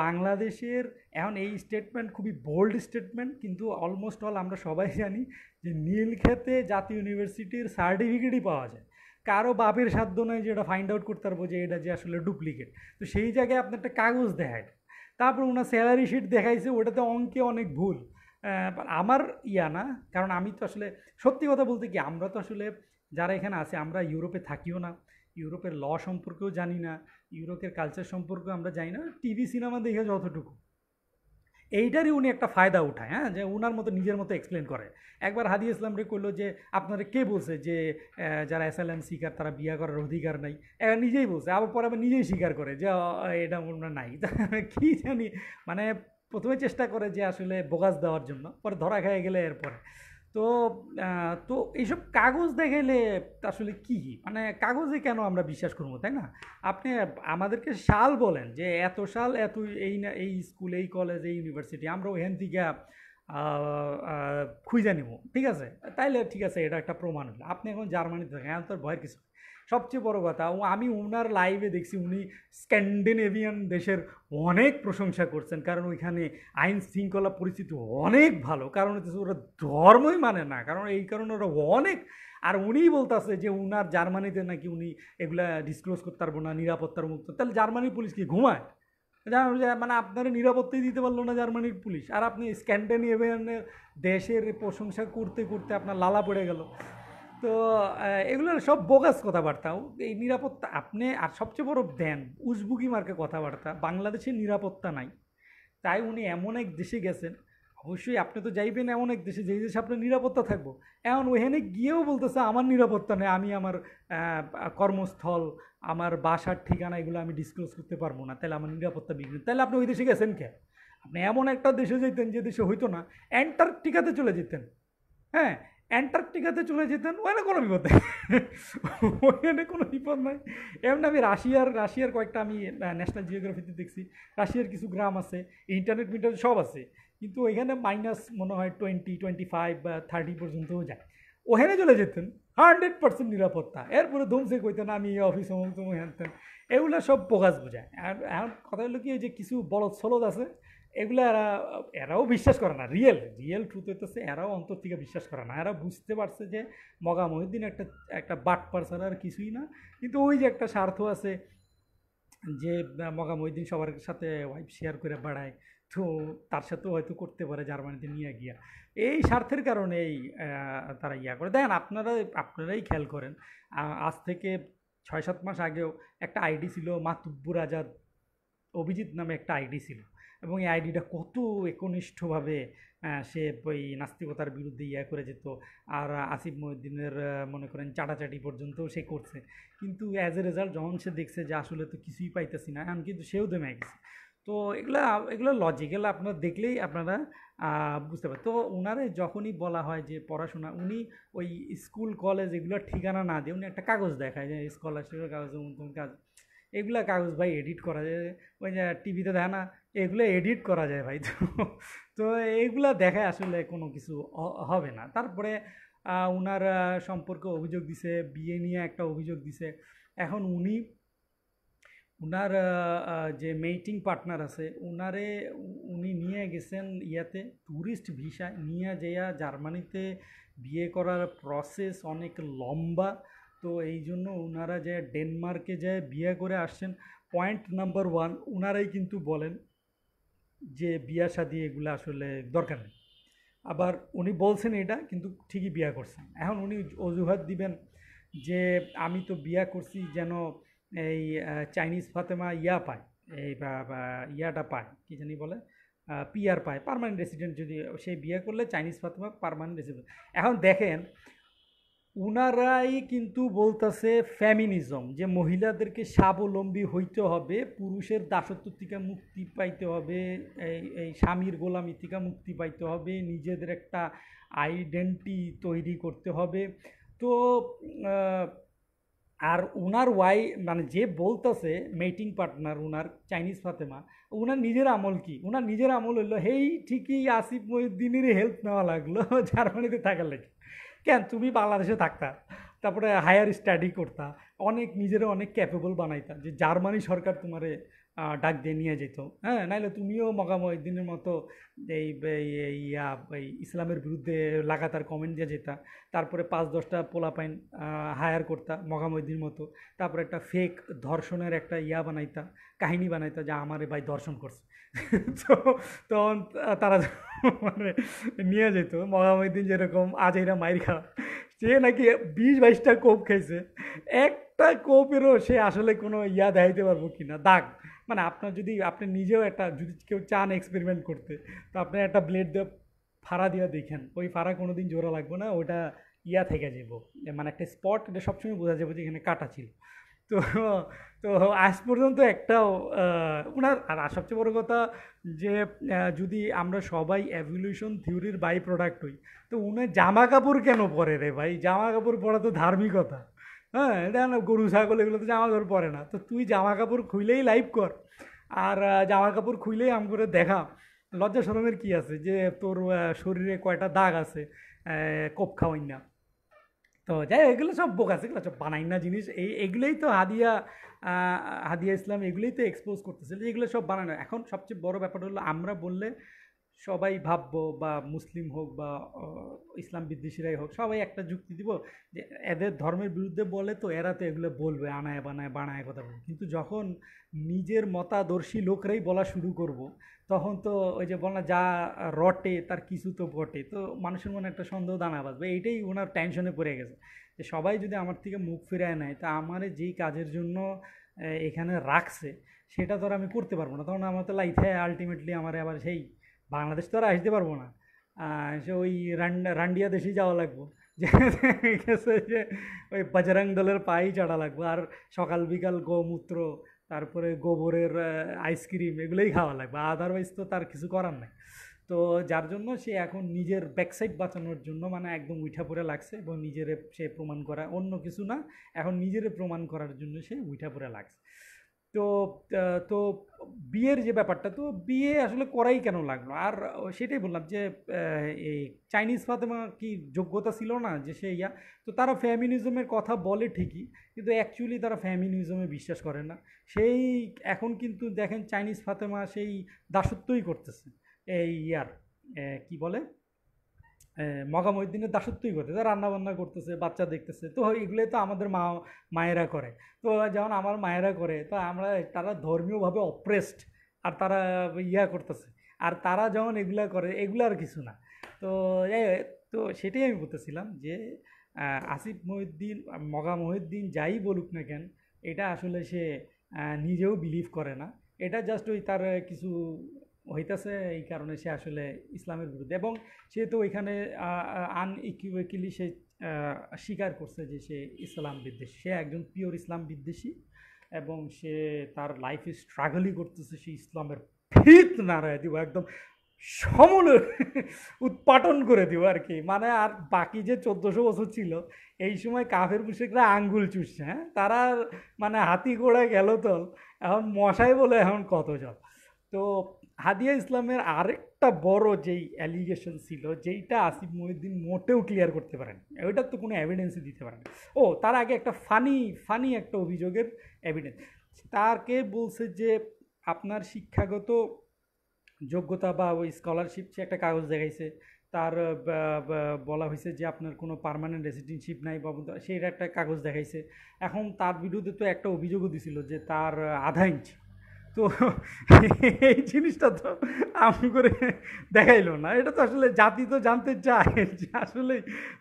বাংলাদেশের এখন এই স্টেটমেন্ট খুবই বোল্ড স্টেটমেন্ট কিন্তু অলমোস্ট অল আমরা সবাই জানি যে নীলক্ষেতে জাতীয় ইউনিভার্সিটির সার্টিফিকেটই পাওয়া যায় কারো বাপের সাধ্য নয় যে এটা ফাইন্ড আউট করতে পারবো যে এটা যে আসলে ডুপ্লিকেট তো সেই জায়গায় আপনার একটা কাগজ দেখায় তারপর ওনার স্যালারি শিট দেখাইছে ওটাতে অঙ্কে অনেক ভুল আমার ইয়া না কারণ আমি তো আসলে সত্যি কথা বলতে কি আমরা তো আসলে যারা এখানে আছে আমরা ইউরোপে থাকিও না ইউরোপের ল সম্পর্কেও জানি না ইউরোপের কালচার সম্পর্কেও আমরা জানি না টিভি সিনেমা দেখে যতটুকু এইটারই উনি একটা ফায়দা উঠায় হ্যাঁ যে উনার মতো নিজের মতো এক্সপ্লেন করে একবার হাদি ইসলাম রে করলো যে আপনারা কে বলছে যে যারা এস এল এম শিকার তারা বিয়া করার অধিকার নাই নিজেই বলছে আবার পরে আবার নিজেই স্বীকার করে যে এটা ওনার নাই কী জানি মানে প্রথমে চেষ্টা করে যে আসলে বোগাস দেওয়ার জন্য পরে ধরা খেয়ে গেলে এরপরে তো তো এইসব কাগজ দেখাইলে আসলে কি মানে কাগজে কেন আমরা বিশ্বাস করবো তাই না আপনি আমাদেরকে সাল বলেন যে এত সাল এত এই না এই স্কুল এই কলেজ এই ইউনিভার্সিটি আমরা ওখান থেকে খুঁজে নিব ঠিক আছে তাইলে ঠিক আছে এটা একটা প্রমাণ হলো আপনি এখন জার্মানিতে থাকেন এত হ্যাঁ, ভয়ের কিছু সবচেয়ে বড় কথা আমি ওনার লাইভে দেখছি উনি স্ক্যান্ডিনেভিয়ান দেশের অনেক প্রশংসা করছেন কারণ ওইখানে আইন শৃঙ্খলা পরিস্থিতি অনেক ভালো কারণ হচ্ছে ওরা ধর্মই মানে না কারণ এই কারণে ওরা অনেক আর উনিই বলতেছে যে উনার জার্মানিতে নাকি উনি এগুলা ডিসক্লোজ করতে পারবো না নিরাপত্তার মুক্ত তাহলে জার্মানির পুলিশ কি ঘুমায় মানে আপনারা নিরাপত্তাই দিতে পারলো না জার্মানির পুলিশ আর আপনি স্ক্যান্ডেনিয়ানের দেশের প্রশংসা করতে করতে আপনার লালা পড়ে গেল তো এগুলো সব বোগাস কথাবার্তা এই নিরাপত্তা আপনি আর সবচেয়ে বড় দেন উজবুকি মার্কে কথাবার্তা বাংলাদেশে নিরাপত্তা নাই তাই উনি এমন এক দেশে গেছেন অবশ্যই আপনি তো যাইবেন এমন এক দেশে যেই দেশে আপনার নিরাপত্তা থাকবো এমন ওখানে গিয়েও বলতেছে আমার নিরাপত্তা নেই আমি আমার কর্মস্থল আমার বাসার ঠিকানা এগুলো আমি ডিসক্লোজ করতে পারবো না তাহলে আমার নিরাপত্তা বিঘ্ন তাহলে আপনি ওই দেশে গেছেন কে আপনি এমন একটা দেশে যেতেন যে দেশে হইতো না অ্যান্টার্কটিকাতে চলে যেতেন হ্যাঁ অ্যান্টার্কটিকাতে চলে যেতেন ওখানে কোনো বিপদ নেই ওখানে কোনো বিপদ নাই এমন আমি রাশিয়ার রাশিয়ার কয়েকটা আমি ন্যাশনাল জিওগ্রাফিতে দেখছি রাশিয়ার কিছু গ্রাম আছে ইন্টারনেট মিন্টারনেট সব আছে কিন্তু ওইখানে মাইনাস মনে হয় টোয়েন্টি টোয়েন্টি ফাইভ বা থার্টি পর্যন্তও যায় ওখানে চলে যেতেন হান্ড্রেড পার্সেন্ট নিরাপত্তা এরপরে ধমসে কইতেন আমি অফিস অমুক তমুক হ্যানতেন এগুলো সব প্রকাশ বোঝায় আর এখন কথা হলো কি যে কিছু বলদ সলদ আছে এগুলো এরা এরাও বিশ্বাস করে না রিয়েল রিয়েল ট্রুথ হইতেছে এরাও অন্তর থেকে বিশ্বাস করে না এরা বুঝতে পারছে যে মগা মহিদ্দিন একটা একটা বাট ছাড়া আর কিছুই না কিন্তু ওই যে একটা স্বার্থ আছে যে মগা মহিদ্দিন সবার সাথে ওয়াইফ শেয়ার করে বেড়ায় তো তার সাথেও হয়তো করতে পারে জার্মানিতে নিয়ে গিয়া এই স্বার্থের কারণেই তারা ইয়া করে দেখেন আপনারা আপনারাই খেয়াল করেন আজ থেকে ছয় সাত মাস আগেও একটা আইডি ছিল মাতুব্বুর আজাদ অভিজিৎ নামে একটা আইডি ছিল এবং এই আইডিটা কত একনিষ্ঠভাবে সে ওই নাস্তিকতার বিরুদ্ধে ইয়া করে যেত আর আসিফ মহিউদ্দিনের মনে করেন চাটাচাটি পর্যন্ত সে করছে কিন্তু অ্যাজ এ রেজাল্ট যখন সে দেখছে যে আসলে তো কিছুই পাইতেছি না এমন কিন্তু সেও দমে গেছে তো এগুলো এগুলো লজিক্যাল আপনারা দেখলেই আপনারা বুঝতে পারেন তো ওনারে যখনই বলা হয় যে পড়াশোনা উনি ওই স্কুল কলেজ এগুলোর ঠিকানা না দিয়ে উনি একটা কাগজ দেখায় যে স্কলারশিপের কাগজ কাগজ এগুলা কাগজ ভাই এডিট করা যায় ওই যে টিভিতে দেয় না এগুলো এডিট করা যায় ভাই তো তো এগুলা দেখায় আসলে কোনো কিছু হবে না তারপরে উনার সম্পর্কে অভিযোগ দিছে বিয়ে নিয়ে একটা অভিযোগ দিছে এখন উনি উনার যে মেইটিং পার্টনার আছে উনারে উনি নিয়ে গেছেন ইয়াতে ট্যুরিস্ট ভিসা নিয়ে যেয়া জার্মানিতে বিয়ে করার প্রসেস অনেক লম্বা তো এই জন্য ওনারা যে ডেনমার্কে যে বিয়ে করে আসছেন পয়েন্ট নাম্বার ওয়ান ওনারাই কিন্তু বলেন যে বিয়া সাদি এগুলো আসলে দরকার নেই আবার উনি বলছেন এটা কিন্তু ঠিকই বিয়া করছেন এখন উনি অজুহাত দিবেন যে আমি তো বিয়া করছি যেন এই চাইনিজ ফাতেমা ইয়া পায় এই ইয়াটা পায় কি জানি বলে পিআর পায় পারমানেন্ট রেসিডেন্ট যদি সে বিয়ে করলে চাইনিজ ফাতেমা পারমানেন্ট রেসিডেন্ট এখন দেখেন উনারাই কিন্তু বলতেছে ফ্যামিনিজম যে মহিলাদেরকে স্বাবলম্বী হইতে হবে পুরুষের দাসত্ব থেকে মুক্তি পাইতে হবে এই এই স্বামীর গোলামি থেকে মুক্তি পাইতে হবে নিজেদের একটা আইডেন্টি তৈরি করতে হবে তো আর উনার ওয়াই মানে যে বলতেছে মেটিং পার্টনার উনার চাইনিজ ফাতেমা উনার নিজের আমল কি উনার নিজের আমল হইলো হেই ঠিকই আসিফ মহিউদ্দিনেরই হেল্প নেওয়া লাগলো জার্মানিতে থাকার লাগে কেন তুমি বাংলাদেশে থাকতা তারপরে হায়ার স্টাডি করতা অনেক নিজেরা অনেক ক্যাপেবল বানাইতা যে জার্মানি সরকার তোমারে ডাক দিয়ে নিয়ে যেত হ্যাঁ নাইলে তুমিও মকামহিদ্দিনের মতো এই ইয়া ইসলামের বিরুদ্ধে লাগাতার কমেন্ট দিয়ে যেতা তারপরে পাঁচ দশটা পোলাপাইন হায়ার করতা মকামহিদ্দির মতো তারপরে একটা ফেক ধর্ষণের একটা ইয়া বানাইতা কাহিনী বানাইতা যা আমার ভাই ধর্ষণ করছে তো তখন তারা মানে নিয়ে যেত মকামহিদ্দিন যেরকম আজ এরা মাইর খাওয়া সে নাকি বিশ বাইশটা কোপ খেয়েছে একটা কোপেরও সে আসলে কোনো ইয়া দেখাইতে পারবো কি না দাগ মানে আপনার যদি আপনি নিজেও একটা যদি কেউ চান এক্সপেরিমেন্ট করতে তো আপনার একটা ব্লেড দিয়ে ফাড়া দিয়ে দেখেন ওই ফাড়া কোনো দিন জোড়া লাগবে না ওটা ইয়া থেকে যাবো মানে একটা স্পট এটা সবসময় বোঝা যাবে যে এখানে কাটা ছিল তো তো আজ পর্যন্ত একটাও ওনার আর সবচেয়ে বড় কথা যে যদি আমরা সবাই অ্যাভলিউশন থিওরির বাই প্রোডাক্ট হই তো উনি জামা কাপড় কেন পরে রে ভাই জামা কাপড় পরা তো ধার্মিকতা হ্যাঁ এটা না গরু ছাগল এগুলো তো জামা ধর পরে না তো তুই জামা কাপড় খুইলেই লাইভ কর আর জামা কাপড় খুইলেই আম করে দেখা লজ্জা সরমের কী আছে যে তোর শরীরে কয়টা দাগ আছে কোপ খাওয়াই না তো যাই এগুলো সব বোক আছে এগুলো সব বানাই না জিনিস এই এগুলোই তো হাদিয়া হাদিয়া ইসলাম এগুলোই তো এক্সপোজ করতেছে এগুলো সব বানানো এখন সবচেয়ে বড় ব্যাপার হলো আমরা বললে সবাই ভাবব বা মুসলিম হোক বা ইসলাম বিদ্বেষীরাই হোক সবাই একটা যুক্তি দিব যে এদের ধর্মের বিরুদ্ধে বলে তো এরা তো এগুলো বলবে আনায় বানায় বানায় কথা বলবে কিন্তু যখন নিজের মতাদর্শী লোকরাই বলা শুরু করব তখন তো ওই যে না যা রটে তার কিছু তো ঘটে তো মানুষের মনে একটা সন্দেহ দানা বাঁধবে এইটাই ওনার টেনশনে পড়ে গেছে যে সবাই যদি আমার থেকে মুখ ফিরায় নেয় তা আমার যেই কাজের জন্য এখানে রাখছে সেটা তো আর আমি করতে পারবো না তখন আমার তো লাইফে আলটিমেটলি আমার আবার সেই বাংলাদেশ তো আর আসতে পারবো না সে ওই রান্ডিয়া দেশেই যাওয়া লাগবো যে ওই বাজারাং দলের পায়েই চড়া লাগবো আর সকাল বিকাল গোমূত্র তারপরে গোবরের আইসক্রিম এগুলোই খাওয়া লাগবে আদারওয়াইজ তো তার কিছু করার নাই তো যার জন্য সে এখন নিজের ব্যাকসাইড বাঁচানোর জন্য মানে একদম উঠা পড়ে লাগছে এবং নিজের সে প্রমাণ করা অন্য কিছু না এখন নিজের প্রমাণ করার জন্য সে উঠা পড়ে লাগছে তো তো বিয়ের যে ব্যাপারটা তো বিয়ে আসলে করাই কেন লাগলো আর সেটাই বললাম যে এই চাইনিজ ফাতেমা কি যোগ্যতা ছিল না যে সে ইয়া তো তারা ফ্যামিনিজমের কথা বলে ঠিকই কিন্তু অ্যাকচুয়ালি তারা ফ্যামিনিজমে বিশ্বাস করে না সেই এখন কিন্তু দেখেন চাইনিজ ফাতেমা সেই দাসত্বই করতেছে এই ইয়ার কি বলে মগা মহিদ্দিনের দাসত্বই করতেছে রান্নাবান্না করতেছে বাচ্চা দেখতেছে তো এগুলোই তো আমাদের মা মায়েরা করে তো যেমন আমার মায়েরা করে তো আমরা তারা ধর্মীয়ভাবে অপ্রেসড আর তারা ইয়া করতেছে আর তারা যেমন এগুলা করে এগুলো আর কিছু না তো তো সেটাই আমি বলতেছিলাম যে আসিফ মহিউদ্দিন মগা মহিউদ্দিন যাই বলুক না কেন এটা আসলে সে নিজেও বিলিভ করে না এটা জাস্ট ওই তার কিছু হইতেছে এই কারণে সে আসলে ইসলামের বিরুদ্ধে এবং সে তো ওইখানে ইকুয়েকিলি সে স্বীকার করছে যে সে ইসলাম বিদ্বেষী সে একজন পিওর ইসলাম বিদ্বেষী এবং সে তার লাইফে স্ট্রাগলই করতেছে সে ইসলামের ফিত নাড়ায় দিব একদম সমল উৎপাটন করে দিব আর কি মানে আর বাকি যে চোদ্দোশো বছর ছিল এই সময় কাফের মুশিকরা আঙ্গুল চুষছে হ্যাঁ তারা মানে হাতি ঘোড়ায় গেল তল এখন মশাই বলে এখন কত জল তো হাদিয়া ইসলামের আরেকটা বড় যেই অ্যালিগেশন ছিল যেইটা আসিফ মহিউদ্দিন মোটেও ক্লিয়ার করতে পারেন ওইটার তো কোনো এভিডেন্সই দিতে পারেন ও তার আগে একটা ফানি ফানি একটা অভিযোগের এভিডেন্স তারকে বলছে যে আপনার শিক্ষাগত যোগ্যতা বা ওই স্কলারশিপ সে একটা কাগজ দেখাইছে তার বলা হয়েছে যে আপনার কোনো পারমানেন্ট রেসিডেন্টশিপ নাই বা সেটা একটা কাগজ দেখাইছে এখন তার বিরুদ্ধে তো একটা অভিযোগও দিছিল যে তার আধা ইঞ্চ তো এই জিনিসটা তো আমি করে দেখাইলো না এটা তো আসলে জাতি তো জানতে চায় যে আসলে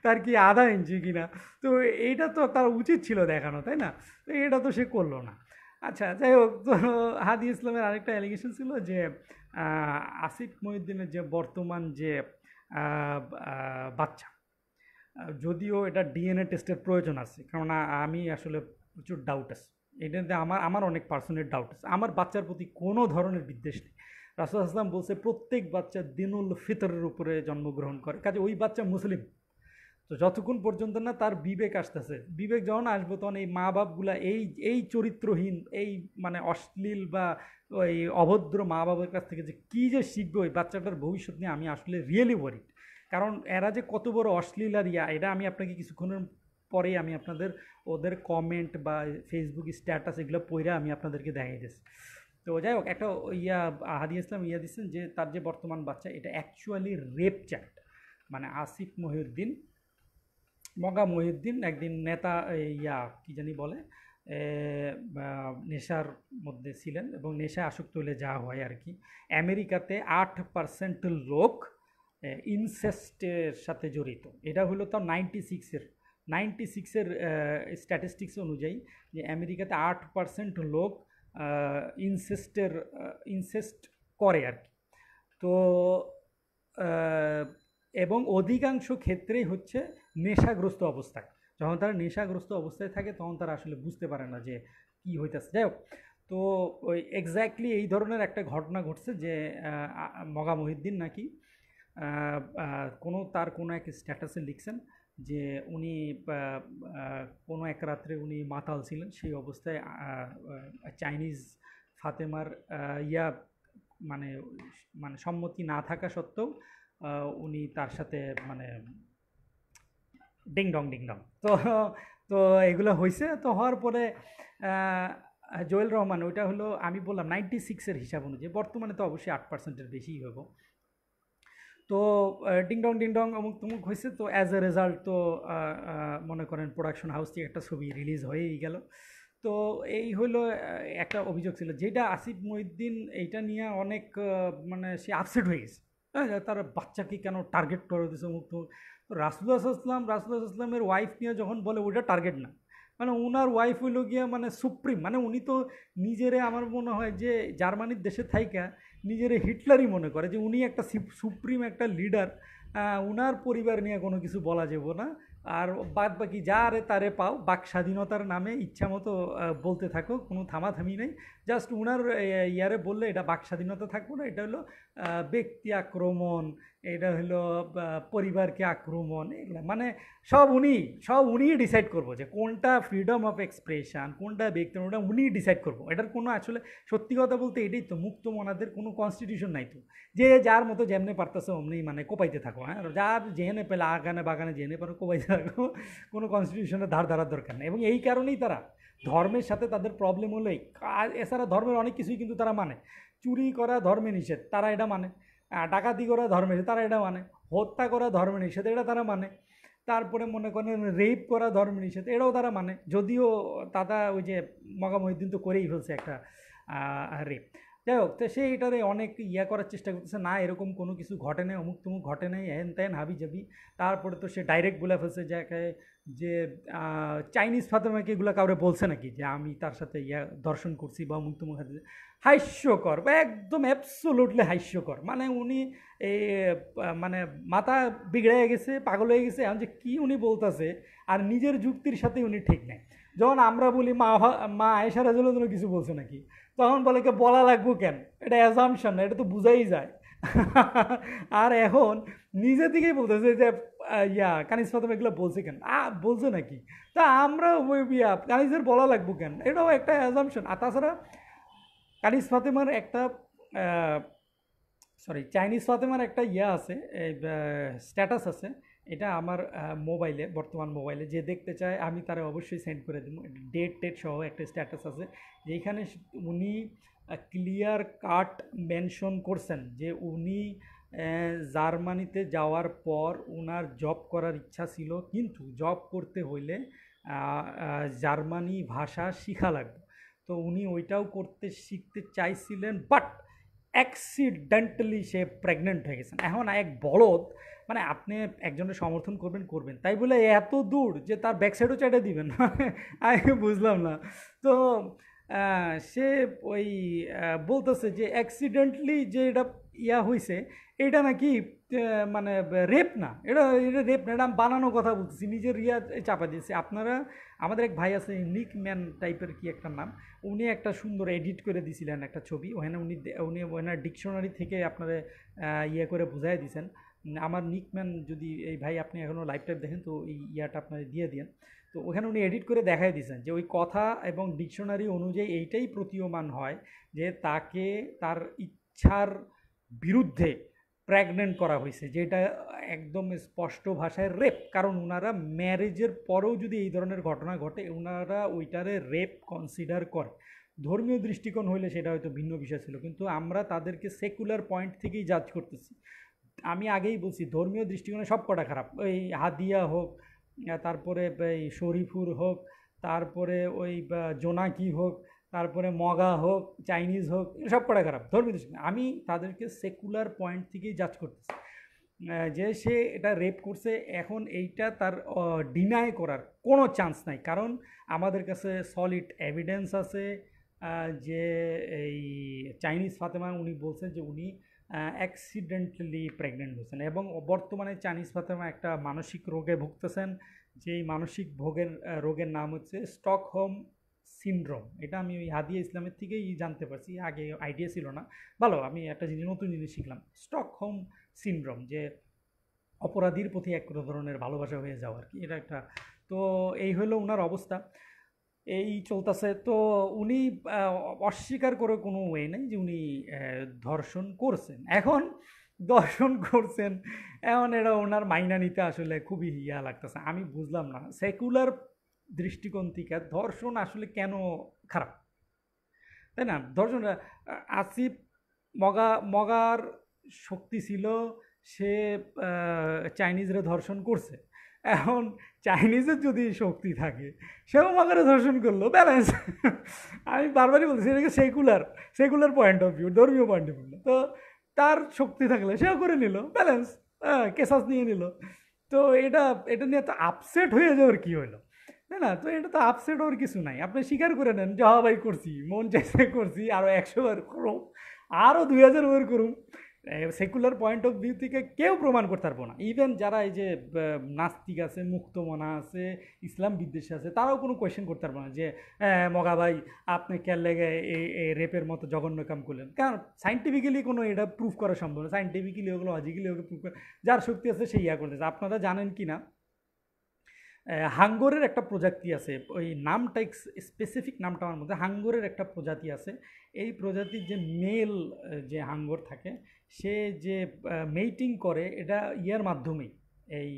তার কি আধা ইঞ্চি কিনা তো এইটা তো তার উচিত ছিল দেখানো তাই না তো এটা তো সে করলো না আচ্ছা যাই হোক তো হাদি ইসলামের আরেকটা অ্যালিগেশন ছিল যে আসিফ মহিউদ্দিনের যে বর্তমান যে বাচ্চা যদিও এটা ডিএনএ টেস্টের প্রয়োজন আছে কেননা আমি আসলে প্রচুর ডাউট আছে এটাতে আমার আমার অনেক পার্সোনাল ডাউট আছে আমার বাচ্চার প্রতি কোনো ধরনের বিদ্বেষ নেই রাসুল আসলাম বলছে প্রত্যেক বাচ্চা দিনুল ফিতরের উপরে জন্মগ্রহণ করে কাজে ওই বাচ্চা মুসলিম তো যতক্ষণ পর্যন্ত না তার বিবেক আসতেছে বিবেক যখন আসবে তখন এই মা বাপগুলা এই এই চরিত্রহীন এই মানে অশ্লীল বা ওই অভদ্র মা বাবার কাছ থেকে যে কী যে শিখবে ওই বাচ্চাটার ভবিষ্যৎ নিয়ে আমি আসলে রিয়েলি ওয়ারিড কারণ এরা যে কত বড় অশ্লীল আর ইয়া এটা আমি আপনাকে কিছুক্ষণের পরে আমি আপনাদের ওদের কমেন্ট বা ফেসবুক স্ট্যাটাস এগুলো পড়ে আমি আপনাদেরকে দেখাই দিস তো যাই হোক একটা ইয়া আহাদি ইসলাম ইয়া দিচ্ছেন যে তার যে বর্তমান বাচ্চা এটা অ্যাকচুয়ালি রেপ চ্যাট মানে আসিফ মহিউদ্দিন মগা মহিউদ্দিন একদিন নেতা ইয়া কি জানি বলে নেশার মধ্যে ছিলেন এবং নেশা আসক্ত হলে যা হয় আর কি আমেরিকাতে আট পার্সেন্ট লোক ইনসেস্টের সাথে জড়িত এটা হলো তাও নাইনটি সিক্সের নাইনটি সিক্সের স্ট্যাটিস্টিক্স অনুযায়ী যে আমেরিকাতে আট পার্সেন্ট লোক ইনসেস্টের ইনসেস্ট করে আর কি তো এবং অধিকাংশ ক্ষেত্রেই হচ্ছে নেশাগ্রস্ত অবস্থায় যখন তারা নেশাগ্রস্ত অবস্থায় থাকে তখন তারা আসলে বুঝতে পারে না যে কী হইতেছে যাই হোক তো ওই এক্স্যাক্টলি এই ধরনের একটা ঘটনা ঘটছে যে মগা মহিদ্দিন নাকি কোনো তার কোনো এক স্ট্যাটাসে লিখছেন যে উনি কোনো এক রাত্রে উনি মাতাল ছিলেন সেই অবস্থায় চাইনিজ ফাতেমার ইয়া মানে মানে সম্মতি না থাকা সত্ত্বেও উনি তার সাথে মানে ডিংডং ডিংডং তো তো এগুলো হয়েছে তো হওয়ার পরে জয়েল রহমান ওইটা হলো আমি বললাম নাইনটি সিক্সের হিসাব অনুযায়ী বর্তমানে তো অবশ্যই আট পার্সেন্টের বেশিই হবো তো ডিংডং ডং অমুক তমুক হয়েছে তো অ্যাজ এ রেজাল্ট তো মনে করেন প্রোডাকশন হাউস থেকে একটা ছবি রিলিজ হয়েই গেল তো এই হলো একটা অভিযোগ ছিল যেটা আসিফ মহিউদ্দিন এইটা নিয়ে অনেক মানে সে আপসেট হয়ে গেছে হ্যাঁ তার বাচ্চাকে কেন টার্গেট করে দিয়েছে মুখ তো রাসুদাস আসলাম রাসুদাস আসলামের ওয়াইফ নিয়ে যখন বলে ওটা টার্গেট না মানে ওনার ওয়াইফ হইল গিয়া মানে সুপ্রিম মানে উনি তো নিজেরে আমার মনে হয় যে জার্মানির দেশে থাইকা নিজের হিটলারই মনে করে যে উনি একটা সুপ্রিম একটা লিডার উনার পরিবার নিয়ে কোনো কিছু বলা যাব না আর বাদ বাকি যা আরে তারে পাও বাক স্বাধীনতার নামে ইচ্ছা মতো বলতে থাকো কোনো থামাথামি নেই জাস্ট উনার ইয়ারে বললে এটা বাক স্বাধীনতা থাকবো না এটা হলো ব্যক্তি আক্রমণ এটা হলো পরিবারকে আক্রমণ এগুলো মানে সব উনি সব উনিই ডিসাইড করবো যে কোনটা ফ্রিডম অফ এক্সপ্রেশন কোনটা ব্যক্তি ওটা উনিই ডিসাইড করবো এটার কোনো আসলে সত্যি কথা বলতে এটাই তো মুক্ত মনাদের কোনো কনস্টিটিউশন নাই তো যে যার মতো যেমনি পারতেছে অমনি মানে কোপাইতে থাকো হ্যাঁ যার যেহেনে পেলে আগানে বাগানে যেহেনে পারো কোপাইতে থাকো কোনো কনস্টিটিউশনের ধার ধারার দরকার নেই এবং এই কারণেই তারা ধর্মের সাথে তাদের প্রবলেম হলেই এছাড়া ধর্মের অনেক কিছুই কিন্তু তারা মানে চুরি করা ধর্মে নিষেধ তারা এটা মানে ডাকাতি করা ধর্মে তারা এটা মানে হত্যা করা ধর্ম নিষেধ এটা তারা মানে তারপরে মনে করেন রেপ করা ধর্ম নিষেধ এটাও তারা মানে যদিও দাদা ওই যে মগা তো করেই ফেলছে একটা রেপ যাই হোক তো সে এটারে অনেক ইয়া করার চেষ্টা করতেছে না এরকম কোনো কিছু ঘটে নাই অমুক তমুক ঘটে নাই হ্যান ত্যান হাবি জাবি তারপরে তো সে ডাইরেক্ট বলে ফেলছে যে যে চাইনিজ ফাতেমাকে এগুলো কাউরে বলছে নাকি যে আমি তার সাথে ইয়া দর্শন করছি বা মুক্ত মুখার্জি হাস্যকর বা একদম অ্যাবসোলুটলি হাস্যকর মানে উনি এই মানে মাথা বিগড়ে গেছে পাগল হয়ে গেছে এখন যে কী উনি বলতেছে আর নিজের যুক্তির সাথে উনি ঠিক নেয় যখন আমরা বলি মা মা আয়েশা রাজুলের জন্য কিছু বলছে নাকি তখন বলে কে বলা লাগবো কেন এটা অ্যাজামশন না এটা তো বোঝাই যায় আর এখন নিজে থেকেই বলতেছে যে ইয়া কানিস ফাতেমা এগুলো বলছে কেন বলছে নাকি তা আমরা ইয়া কানিসের বলা লাগবো কেন এটাও একটা অ্যাজামশন আর তাছাড়া কানিস ফাতেমার একটা সরি চাইনিজ ফাতেমার একটা ইয়া আছে স্ট্যাটাস আছে এটা আমার মোবাইলে বর্তমান মোবাইলে যে দেখতে চায় আমি তারা অবশ্যই সেন্ড করে দেবো ডেট টেট সহ একটা স্ট্যাটাস আছে যেখানে উনি ক্লিয়ার কাট মেনশন করছেন যে উনি জার্মানিতে যাওয়ার পর উনার জব করার ইচ্ছা ছিল কিন্তু জব করতে হইলে জার্মানি ভাষা শিখা লাগবে তো উনি ওইটাও করতে শিখতে চাইছিলেন বাট অ্যাক্সিডেন্টালি সে প্রেগনেন্ট হয়ে গেছেন এখন এক বড়দ মানে আপনি একজনের সমর্থন করবেন করবেন তাই বলে এত দূর যে তার ব্যাকসাইডও চাটে দিবেন আমি বুঝলাম না তো সে ওই বলতেছে যে অ্যাক্সিডেন্টলি যে এটা ইয়া হয়েছে এটা নাকি মানে রেপ না এটা এটা রেপ না এটা আমি বানানো কথা বলতেছি নিজের ইয়া চাপা দিয়েছে আপনারা আমাদের এক ভাই আছে নিক ম্যান টাইপের কি একটা নাম উনি একটা সুন্দর এডিট করে দিছিলেন একটা ছবি ওখানে উনি উনি ওনার ডিকশনারি থেকে আপনারা ইয়ে করে বুঝাই দিয়েছেন আমার নিক ম্যান যদি এই ভাই আপনি এখনও লাইভ টাইপ দেখেন তো এই ইয়াটা আপনারা দিয়ে দিন তো ওখানে উনি এডিট করে দেখাই দিয়েছেন যে ওই কথা এবং ডিকশনারি অনুযায়ী এইটাই প্রতীয়মান হয় যে তাকে তার ইচ্ছার বিরুদ্ধে প্র্যাগনেন্ট করা হয়েছে যেটা একদম স্পষ্ট ভাষায় রেপ কারণ ওনারা ম্যারেজের পরেও যদি এই ধরনের ঘটনা ঘটে ওনারা ওইটারে রেপ কনসিডার করে ধর্মীয় দৃষ্টিকোণ হইলে সেটা হয়তো ভিন্ন বিষয় ছিল কিন্তু আমরা তাদেরকে সেকুলার পয়েন্ট থেকেই জাজ করতেছি আমি আগেই বলছি ধর্মীয় দৃষ্টিকোণে সব কটা খারাপ ওই হাদিয়া হোক তারপরে এই শরীফুর হোক তারপরে ওই জোনাকি হোক তারপরে মগা হোক চাইনিজ হোক সব পড়া খারাপ ধর্মী আমি তাদেরকে সেকুলার পয়েন্ট থেকেই জাজ করতেছি যে সে এটা রেপ করছে এখন এইটা তার ডিনাই করার কোনো চান্স নাই কারণ আমাদের কাছে সলিড এভিডেন্স আছে যে এই চাইনিজ ফাতেমা উনি বলছেন যে উনি অ্যাক্সিডেন্টালি প্রেগনেন্ট হয়েছেন এবং বর্তমানে চাইনিজ ফাতেমা একটা মানসিক রোগে ভুগতেছেন যেই মানসিক ভোগের রোগের নাম হচ্ছে স্টকহোম সিনড্রোম এটা আমি ওই হাদিয়া ইসলামের থেকেই জানতে পারছি আগে আইডিয়া ছিল না ভালো আমি একটা জিনিস নতুন জিনিস শিখলাম স্টকহোম সিনড্রোম যে অপরাধীর প্রতি এক ধরনের ভালোবাসা হয়ে যাওয়া আর কি এটা একটা তো এই হলো ওনার অবস্থা এই চলতেছে তো উনি অস্বীকার করে কোনো ওয়ে নেই যে উনি ধর্ষণ করছেন এখন দর্শন করছেন এমন এরা ওনার মাইনা নিতে আসলে খুবই ইয়া লাগতেছে আমি বুঝলাম না সেকুলার দৃষ্টিকোণ থেকে ধর্ষণ আসলে কেন খারাপ তাই না ধর্ষণ আসিফ মগা মগার শক্তি ছিল সে চাইনিজরা ধর্ষণ করছে এখন চাইনিজের যদি শক্তি থাকে সেও মাগারে ধর্ষণ করলো ব্যালেন্স আমি বারবারই বলছি এটাকে secular secular point of view ধর্মীয় পয়েন্ট অফ ভিউ তো তার শক্তি থাকলে সেও করে নিল ব্যালেন্স হ্যাঁ কেসাস নিয়ে নিল তো এটা এটা নিয়ে তো আপসেট হয়ে যাওয়ার কী হলো না না তো এটা তো আপসেট ওর কিছু নাই আপনি স্বীকার করে নেন জহাবাই করছি মন চাইছে করছি আরও একশো বার করুম আরও দুই হাজার বার করুন সেকুলার পয়েন্ট অফ ভিউ থেকে কেউ প্রমাণ করতে পারবো না ইভেন যারা এই যে নাস্তিক আছে মুক্তমনা আছে ইসলাম বিদ্বেষী আছে তারাও কোনো কোয়েশ্চেন করতে পারবো না যে মগা ভাই আপনি কেয়ার লেগে এই রেপের মতো জঘন্য কাম করলেন কারণ সাইন্টিফিক্যালি কোনো এটা প্রুফ করা সম্ভব না সাইন্টিফিক্যালি ওগুলো লজিক্যালি ওগুলো প্রুফ করা যার শক্তি আছে সেই ইয়া করতেছে আপনারা জানেন কি না হাঙ্গরের একটা প্রজাতি আছে ওই নামটা স্পেসিফিক নামটা আমার মধ্যে হাঙ্গরের একটা প্রজাতি আছে এই প্রজাতির যে মেল যে হাঙ্গর থাকে সে যে মেটিং করে এটা ইয়ার মাধ্যমেই এই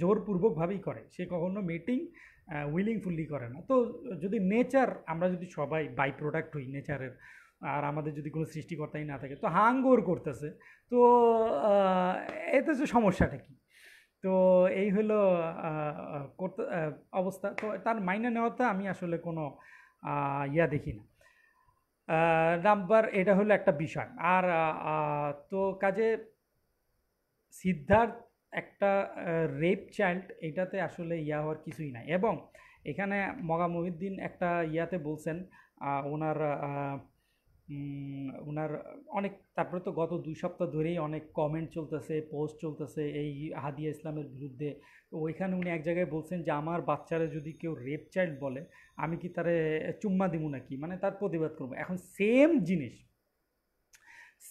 জোরপূর্বকভাবেই করে সে কখনো মিটিং উইলিংফুলি করে না তো যদি নেচার আমরা যদি সবাই বাই প্রোডাক্ট হই নেচারের আর আমাদের যদি কোনো সৃষ্টিকর্তাই না থাকে তো হাঙ্গোর করতেছে তো এতে যে সমস্যাটা কি তো এই হলো করতে অবস্থা তো তার মাইনে নেওয়াতে আমি আসলে কোনো ইয়া দেখি না নাম্বার এটা হলো একটা বিষয় আর তো কাজে সিদ্ধার্থ একটা রেপ চাইল্ড এটাতে আসলে ইয়া হওয়ার কিছুই নাই এবং এখানে মগা মহিউদ্দিন একটা ইয়াতে বলছেন ওনার ওনার অনেক তারপরে তো গত দুই সপ্তাহ ধরেই অনেক কমেন্ট চলতেছে পোস্ট চলতেছে এই হাদিয়া ইসলামের বিরুদ্ধে তো ওইখানে উনি এক জায়গায় বলছেন যে আমার বাচ্চারা যদি কেউ রেপ চাইল্ড বলে আমি কি তারে চুম্মা দিব নাকি মানে তার প্রতিবাদ করবো এখন সেম জিনিস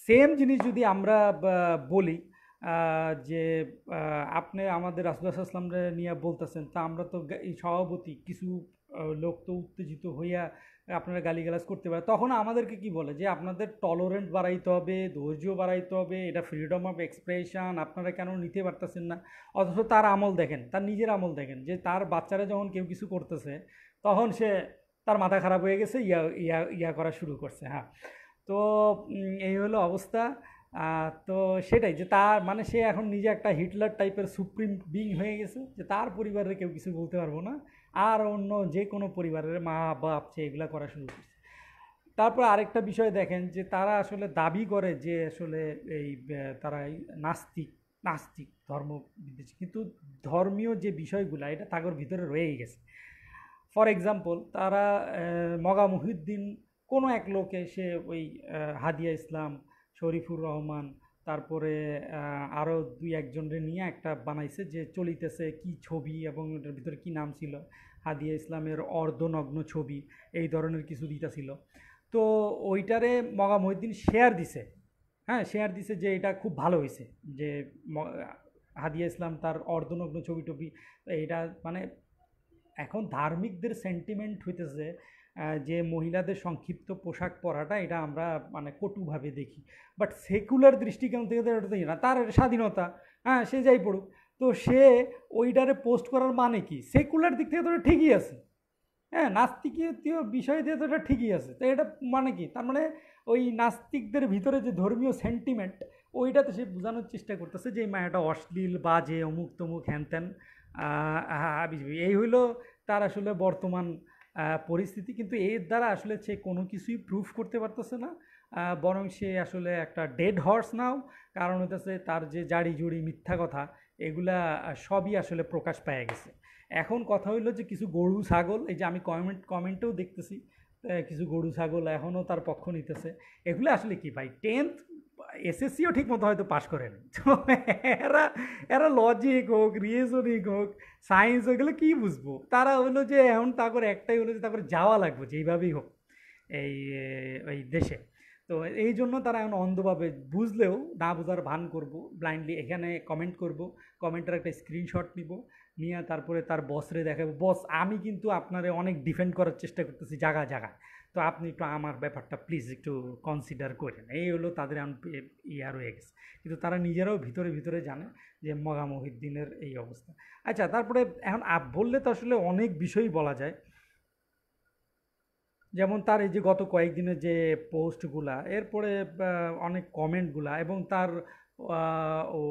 সেম জিনিস যদি আমরা বলি যে আপনি আমাদের রাসুল্লাহামরা নিয়ে বলতেছেন তা আমরা তো সভাপতি কিছু লোক তো উত্তেজিত হইয়া আপনারা গালিগালাজ করতে পারে তখন আমাদেরকে কি বলে যে আপনাদের টলরেন্ট বাড়াইতে হবে ধৈর্য বাড়াইতে হবে এটা ফ্রিডম অফ এক্সপ্রেশন আপনারা কেন নিতে পারতেছেন না অথচ তার আমল দেখেন তার নিজের আমল দেখেন যে তার বাচ্চারা যখন কেউ কিছু করতেছে তখন সে তার মাথা খারাপ হয়ে গেছে ইয়া ইয়া ইয়া করা শুরু করছে হ্যাঁ তো এই হলো অবস্থা তো সেটাই যে তার মানে সে এখন নিজে একটা হিটলার টাইপের সুপ্রিম বিং হয়ে গেছে যে তার পরিবারের কেউ কিছু বলতে পারবো না আর অন্য যে কোনো পরিবারের মা বাপ সে এগুলো করা শুরু করছে তারপর আরেকটা বিষয় দেখেন যে তারা আসলে দাবি করে যে আসলে এই তারা নাস্তিক নাস্তিক ধর্ম কিন্তু ধর্মীয় যে বিষয়গুলো এটা তাগর ভিতরে রয়েই গেছে ফর এক্সাম্পল তারা মগা মুহিউদ্দিন কোনো এক লোকে সে ওই হাদিয়া ইসলাম শরীফুর রহমান তারপরে আরও দুই একজনরে নিয়ে একটা বানাইছে যে চলিতেছে কি ছবি এবং এটার ভিতরে কী নাম ছিল হাদিয়া ইসলামের অর্ধনগ্ন ছবি এই ধরনের কিছু দিতা ছিল তো ওইটারে মগা মহিদ্দিন শেয়ার দিছে হ্যাঁ শেয়ার দিছে যে এটা খুব ভালো হয়েছে যে হাদিয়া ইসলাম তার অর্ধনগ্ন ছবি টবি এটা মানে এখন ধার্মিকদের সেন্টিমেন্ট হইতেছে যে মহিলাদের সংক্ষিপ্ত পোশাক পরাটা এটা আমরা মানে কটুভাবে দেখি বাট সেকুলার দৃষ্টিকোণ থেকে তো এটা ইয়ে না তার স্বাধীনতা হ্যাঁ সে যাই পড়ুক তো সে ওইটারে পোস্ট করার মানে কি সেকুলার দিক থেকে তো ঠিকই আছে হ্যাঁ নাস্তিকীয় বিষয় দিয়ে তো এটা ঠিকই আছে তো এটা মানে কি তার মানে ওই নাস্তিকদের ভিতরে যে ধর্মীয় সেন্টিমেন্ট ওইটাতে সে বোঝানোর চেষ্টা করতেছে যে মায়াটা অশ্লীল বাজে অমুক তমুক হ্যান ত্যান এই হইল তার আসলে বর্তমান পরিস্থিতি কিন্তু এর দ্বারা আসলে সে কোনো কিছুই প্রুফ করতে পারতেছে না বরং সে আসলে একটা ডেড হর্স নাও কারণ হতেছে তার যে জাড়ি জুড়ি মিথ্যা কথা এগুলা সবই আসলে প্রকাশ পেয়ে গেছে এখন কথা হইলো যে কিছু গরু ছাগল এই যে আমি কমেন্ট কমেন্টেও দেখতেছি কিছু গরু ছাগল এখনও তার পক্ষ নিতেছে এগুলো আসলে কি ভাই টেন্থ এসএসসিও ঠিক মতো হয়তো পাশ করেন এরা এরা লজিক হোক রিয়েজনিং হোক সায়েন্স এগুলো কী বুঝবো তারা হলো যে এখন তারপর একটাই হলো যে তারপর যাওয়া লাগবে যেইভাবেই হোক এই ওই দেশে তো এই জন্য তারা এখন অন্ধভাবে বুঝলেও না বোঝার ভান করব ব্লাইন্ডলি এখানে কমেন্ট করব কমেন্টের একটা স্ক্রিনশট নিব নিয়ে তারপরে তার বসরে দেখাবো বস আমি কিন্তু আপনারে অনেক ডিফেন্ড করার চেষ্টা করতেছি জায়গা জাগায় তো আপনি একটু আমার ব্যাপারটা প্লিজ একটু কনসিডার করেন এই হলো তাদের ইয়ার হয়ে গেছে কিন্তু তারা নিজেরাও ভিতরে ভিতরে জানে যে মগা মহিদ্দিনের এই অবস্থা আচ্ছা তারপরে এখন আপ বললে তো আসলে অনেক বিষয়ই বলা যায় যেমন তার এই যে গত কয়েকদিনের যে পোস্টগুলা এরপরে অনেক কমেন্টগুলা এবং তার ও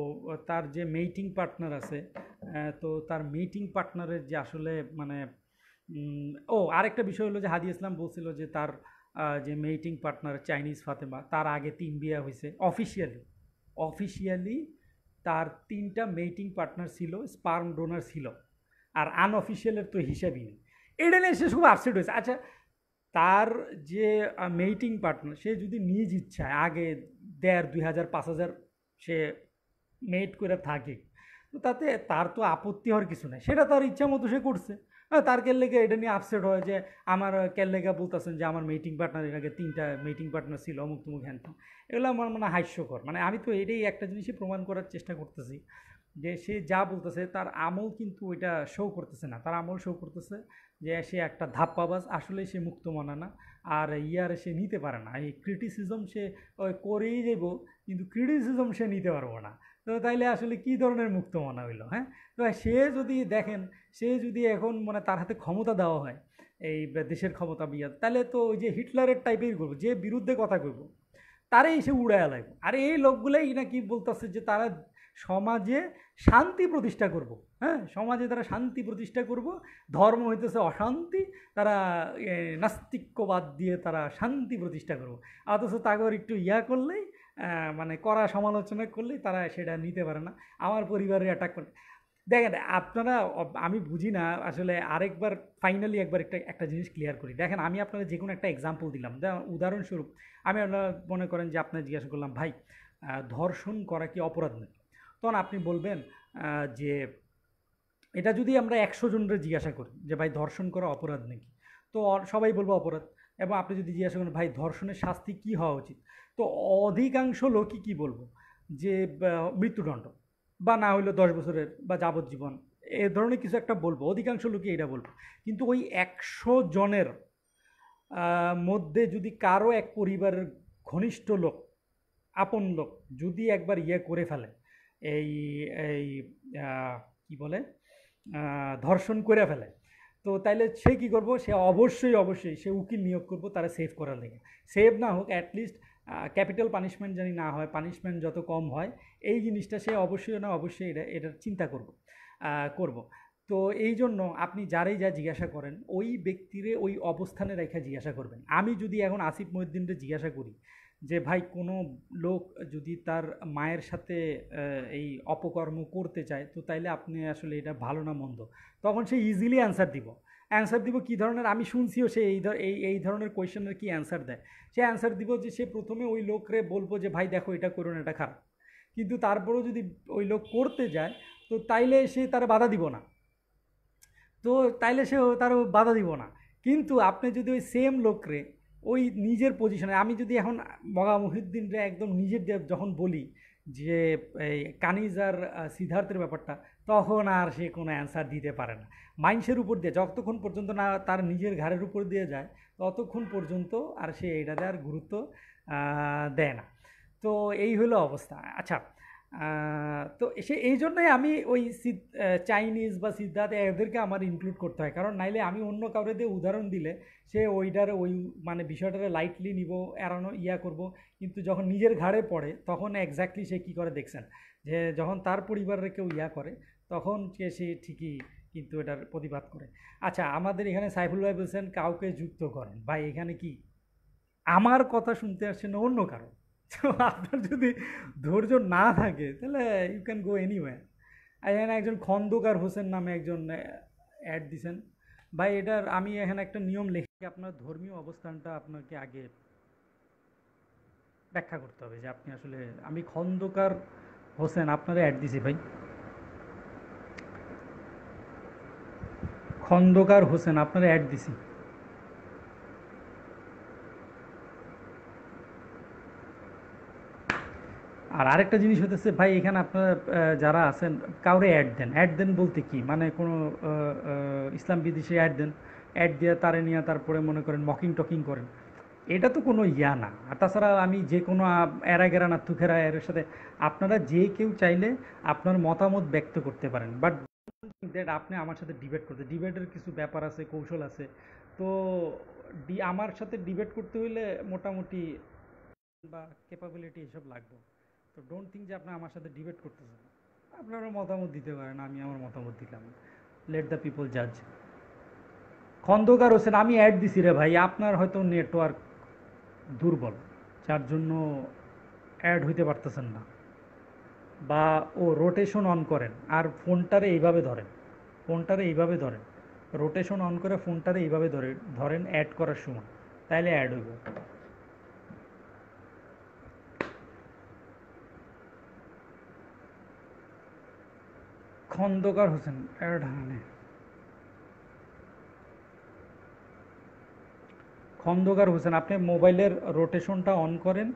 তার যে মেটিং পার্টনার আছে তো তার মেটিং পার্টনারের যে আসলে মানে ও আরেকটা বিষয় হলো যে হাদি ইসলাম বলছিল যে তার যে মেটিং পার্টনার চাইনিজ ফাতেমা তার আগে তিন বিয়া হয়েছে অফিসিয়ালি অফিসিয়ালি তার তিনটা মেটিং পার্টনার ছিল স্পার্ম ডোনার ছিল আর আনঅফিসিয়ালের তো হিসাবই নেই এটা নিয়ে সে খুব আপসেট হয়েছে আচ্ছা তার যে মেটিং পার্টনার সে যদি নিজ ইচ্ছায় আগে দেড় দুই হাজার পাঁচ হাজার সে মেট করে থাকে তো তাতে তার তো আপত্তি হওয়ার কিছু নাই সেটা তার ইচ্ছা মতো সে করছে হ্যাঁ, তার কেল লেগে এটা নিয়ে আপসেট হয় যে আমার কেল লেগে বলতেছেন যে আমার মিটিং পার্টনার এর আগে তিনটা মিটিং পার্টনার ছিল অমুক তুমুক হ্যান এগুলো আমার মানে হাস্যকর মানে আমি তো এটাই একটা জিনিসই প্রমাণ করার চেষ্টা করতেছি যে সে যা বলতেছে তার আমল কিন্তু ওইটা শো করতেছে না তার আমল শো করতেছে যে সে একটা ধাপ্পাবাজ আসলে সে মুক্ত মানা না আর ইয়ার সে নিতে পারে না এই ক্রিটিসিজম সে করেই যাব কিন্তু ক্রিটিসিজম সে নিতে পারবো না তো তাইলে আসলে কি ধরনের মুক্ত মানা হইল হ্যাঁ তো সে যদি দেখেন সে যদি এখন মানে তার হাতে ক্ষমতা দেওয়া হয় এই দেশের ক্ষমতা বিয়া তাহলে তো ওই যে হিটলারের টাইপের করব যে বিরুদ্ধে কথা করব তারাই সে উড়ায় লাগবে আর এই না নাকি বলতেছে যে তারা সমাজে শান্তি প্রতিষ্ঠা করব হ্যাঁ সমাজে তারা শান্তি প্রতিষ্ঠা করব ধর্ম হইতেছে অশান্তি তারা নাস্তিক্যবাদ দিয়ে তারা শান্তি প্রতিষ্ঠা করব অথচ তাগর একটু ইয়া করলেই মানে করা সমালোচনা করলেই তারা সেটা নিতে পারে না আমার পরিবারের অ্যাটাক করে দেখেন আপনারা আমি বুঝি না আসলে আরেকবার ফাইনালি একবার একটা একটা জিনিস ক্লিয়ার করি দেখেন আমি আপনারা যে কোনো একটা এক্সাম্পল দিলাম উদাহরণস্বরূপ আমি আপনারা মনে করেন যে আপনার জিজ্ঞাসা করলাম ভাই ধর্ষণ করা কি অপরাধ নেই তখন আপনি বলবেন যে এটা যদি আমরা একশো জনের জিজ্ঞাসা করি যে ভাই ধর্ষণ করা অপরাধ নাকি তো সবাই বলবো অপরাধ এবং আপনি যদি জিজ্ঞাসা করেন ভাই ধর্ষণের শাস্তি কী হওয়া উচিত তো অধিকাংশ লোকই কী বলবো যে মৃত্যুদণ্ড বা না হইলো দশ বছরের বা যাবজ্জীবন এ ধরনের কিছু একটা বলবো অধিকাংশ লোকই এটা বলবো কিন্তু ওই একশো জনের মধ্যে যদি কারো এক পরিবারের ঘনিষ্ঠ লোক আপন লোক যদি একবার ইয়ে করে ফেলে এই এই কি বলে ধর্ষণ করে ফেলে তো তাইলে সে কি করব সে অবশ্যই অবশ্যই সে উকিল নিয়োগ করব তারা সেভ করার লেগে সেভ না হোক অ্যাটলিস্ট ক্যাপিটাল পানিশমেন্ট জানি না হয় পানিশমেন্ট যত কম হয় এই জিনিসটা সে অবশ্যই না অবশ্যই এটা এটার চিন্তা করব করব তো এই জন্য আপনি যারাই যা জিজ্ঞাসা করেন ওই ব্যক্তিরে ওই অবস্থানে রেখা জিজ্ঞাসা করবেন আমি যদি এখন আসিফ মহিউদ্দিনকে জিজ্ঞাসা করি যে ভাই কোনো লোক যদি তার মায়ের সাথে এই অপকর্ম করতে চায় তো তাইলে আপনি আসলে এটা ভালো না মন্দ তখন সে ইজিলি অ্যান্সার দিব অ্যান্সার দিব কী ধরনের আমি শুনছিও সে এই এই এই ধরনের কোয়েশনের কী অ্যান্সার দেয় সে অ্যান্সার দিব যে সে প্রথমে ওই লোকরে বলবো যে ভাই দেখো এটা করুন এটা খারাপ কিন্তু তারপরেও যদি ওই লোক করতে যায় তো তাইলে সে তার বাধা দিব না তো তাইলে সে তার বাধা দিব না কিন্তু আপনি যদি ওই সেম লোকরে ওই নিজের পজিশনে আমি যদি এখন মগা মহিউদ্দিনরা একদম নিজের যখন বলি যে কানিজ আর সিদ্ধার্থের ব্যাপারটা তখন আর সে কোনো অ্যান্সার দিতে পারে না মাইন্সের উপর দিয়ে যতক্ষণ পর্যন্ত না তার নিজের ঘাড়ের উপর দিয়ে যায় ততক্ষণ পর্যন্ত আর সে এটাতে আর গুরুত্ব দেয় না তো এই হলো অবস্থা আচ্ছা তো সে এই জন্যই আমি ওই চাইনিজ বা সিদ্ধার্থ এদেরকে আমার ইনক্লুড করতে হয় কারণ নাইলে আমি অন্য কাউরে দিয়ে উদাহরণ দিলে সে ওইটার ওই মানে বিষয়টারে লাইটলি নিব এড়ানো ইয়া করব কিন্তু যখন নিজের ঘাড়ে পড়ে তখন এক্স্যাক্টলি সে কী করে দেখছেন যে যখন তার পরিবারের কেউ ইয়া করে তখন সে সে ঠিকই কিন্তু এটার প্রতিবাদ করে আচ্ছা আমাদের এখানে সাইফুল ভাই বলছেন কাউকে যুক্ত করেন ভাই এখানে কি আমার কথা শুনতে আসছে না অন্য কারো তো আপনার যদি ধৈর্য না থাকে তাহলে ইউ ক্যান গো এনিওয়ে এখানে একজন খন্দকার হোসেন নামে একজন অ্যাড দিছেন ভাই এটার আমি এখানে একটা নিয়ম লিখি আপনার ধর্মীয় অবস্থানটা আপনাকে আগে ব্যাখ্যা করতে হবে যে আপনি আসলে আমি খন্দকার হোসেন আপনারা অ্যাড দিছি ভাই খন্দকার হোসেন আপনারা অ্যাড দিছি আর আরেকটা জিনিস হতেছে ভাই এখানে আপনারা যারা আছেন কাউরে অ্যাড দেন অ্যাড দেন বলতে কি মানে কোনো ইসলাম বিদেশে অ্যাড দেন অ্যাড দিয়ে তারে নিয়ে তারপরে মনে করেন মকিং টকিং করেন এটা তো কোনো ইয়া না আর তাছাড়া আমি যে কোনো এরা গেরা না তুখেরা এর সাথে আপনারা যে কেউ চাইলে আপনার মতামত ব্যক্ত করতে পারেন বাট দ্যাট আপনি আমার সাথে ডিবেট করতে ডিবেটের কিছু ব্যাপার আছে কৌশল আছে তো ডি আমার সাথে ডিবেট করতে হইলে মোটামুটি বা ক্যাপাবিলিটি এসব লাগবে তো ডোন্ট থিঙ্ক যে আপনি আমার সাথে ডিবেট করতেছেন আপনারা মতামত দিতে পারেন আমি আমার মতামত দিলাম লেট দ্য পিপল জাজ খন্দকার হোসেন আমি অ্যাড দিছি রে ভাই আপনার হয়তো নেটওয়ার্ক দুর্বল যার জন্য অ্যাড হইতে পারতেছেন না বা ও রোটেশন অন করেন আর ফোনটারে এইভাবে ধরেন ফোনটারে এইভাবে ধরেন রোটেশন অন করে ফোনটারে এইভাবে ধরে ধরেন অ্যাড করার সময় তাহলে অ্যাড হইব খন্দকার হোসেন অ্যাড হানে খন্দকার হোসেন আপনি মোবাইলের রোটেশনটা অন করেন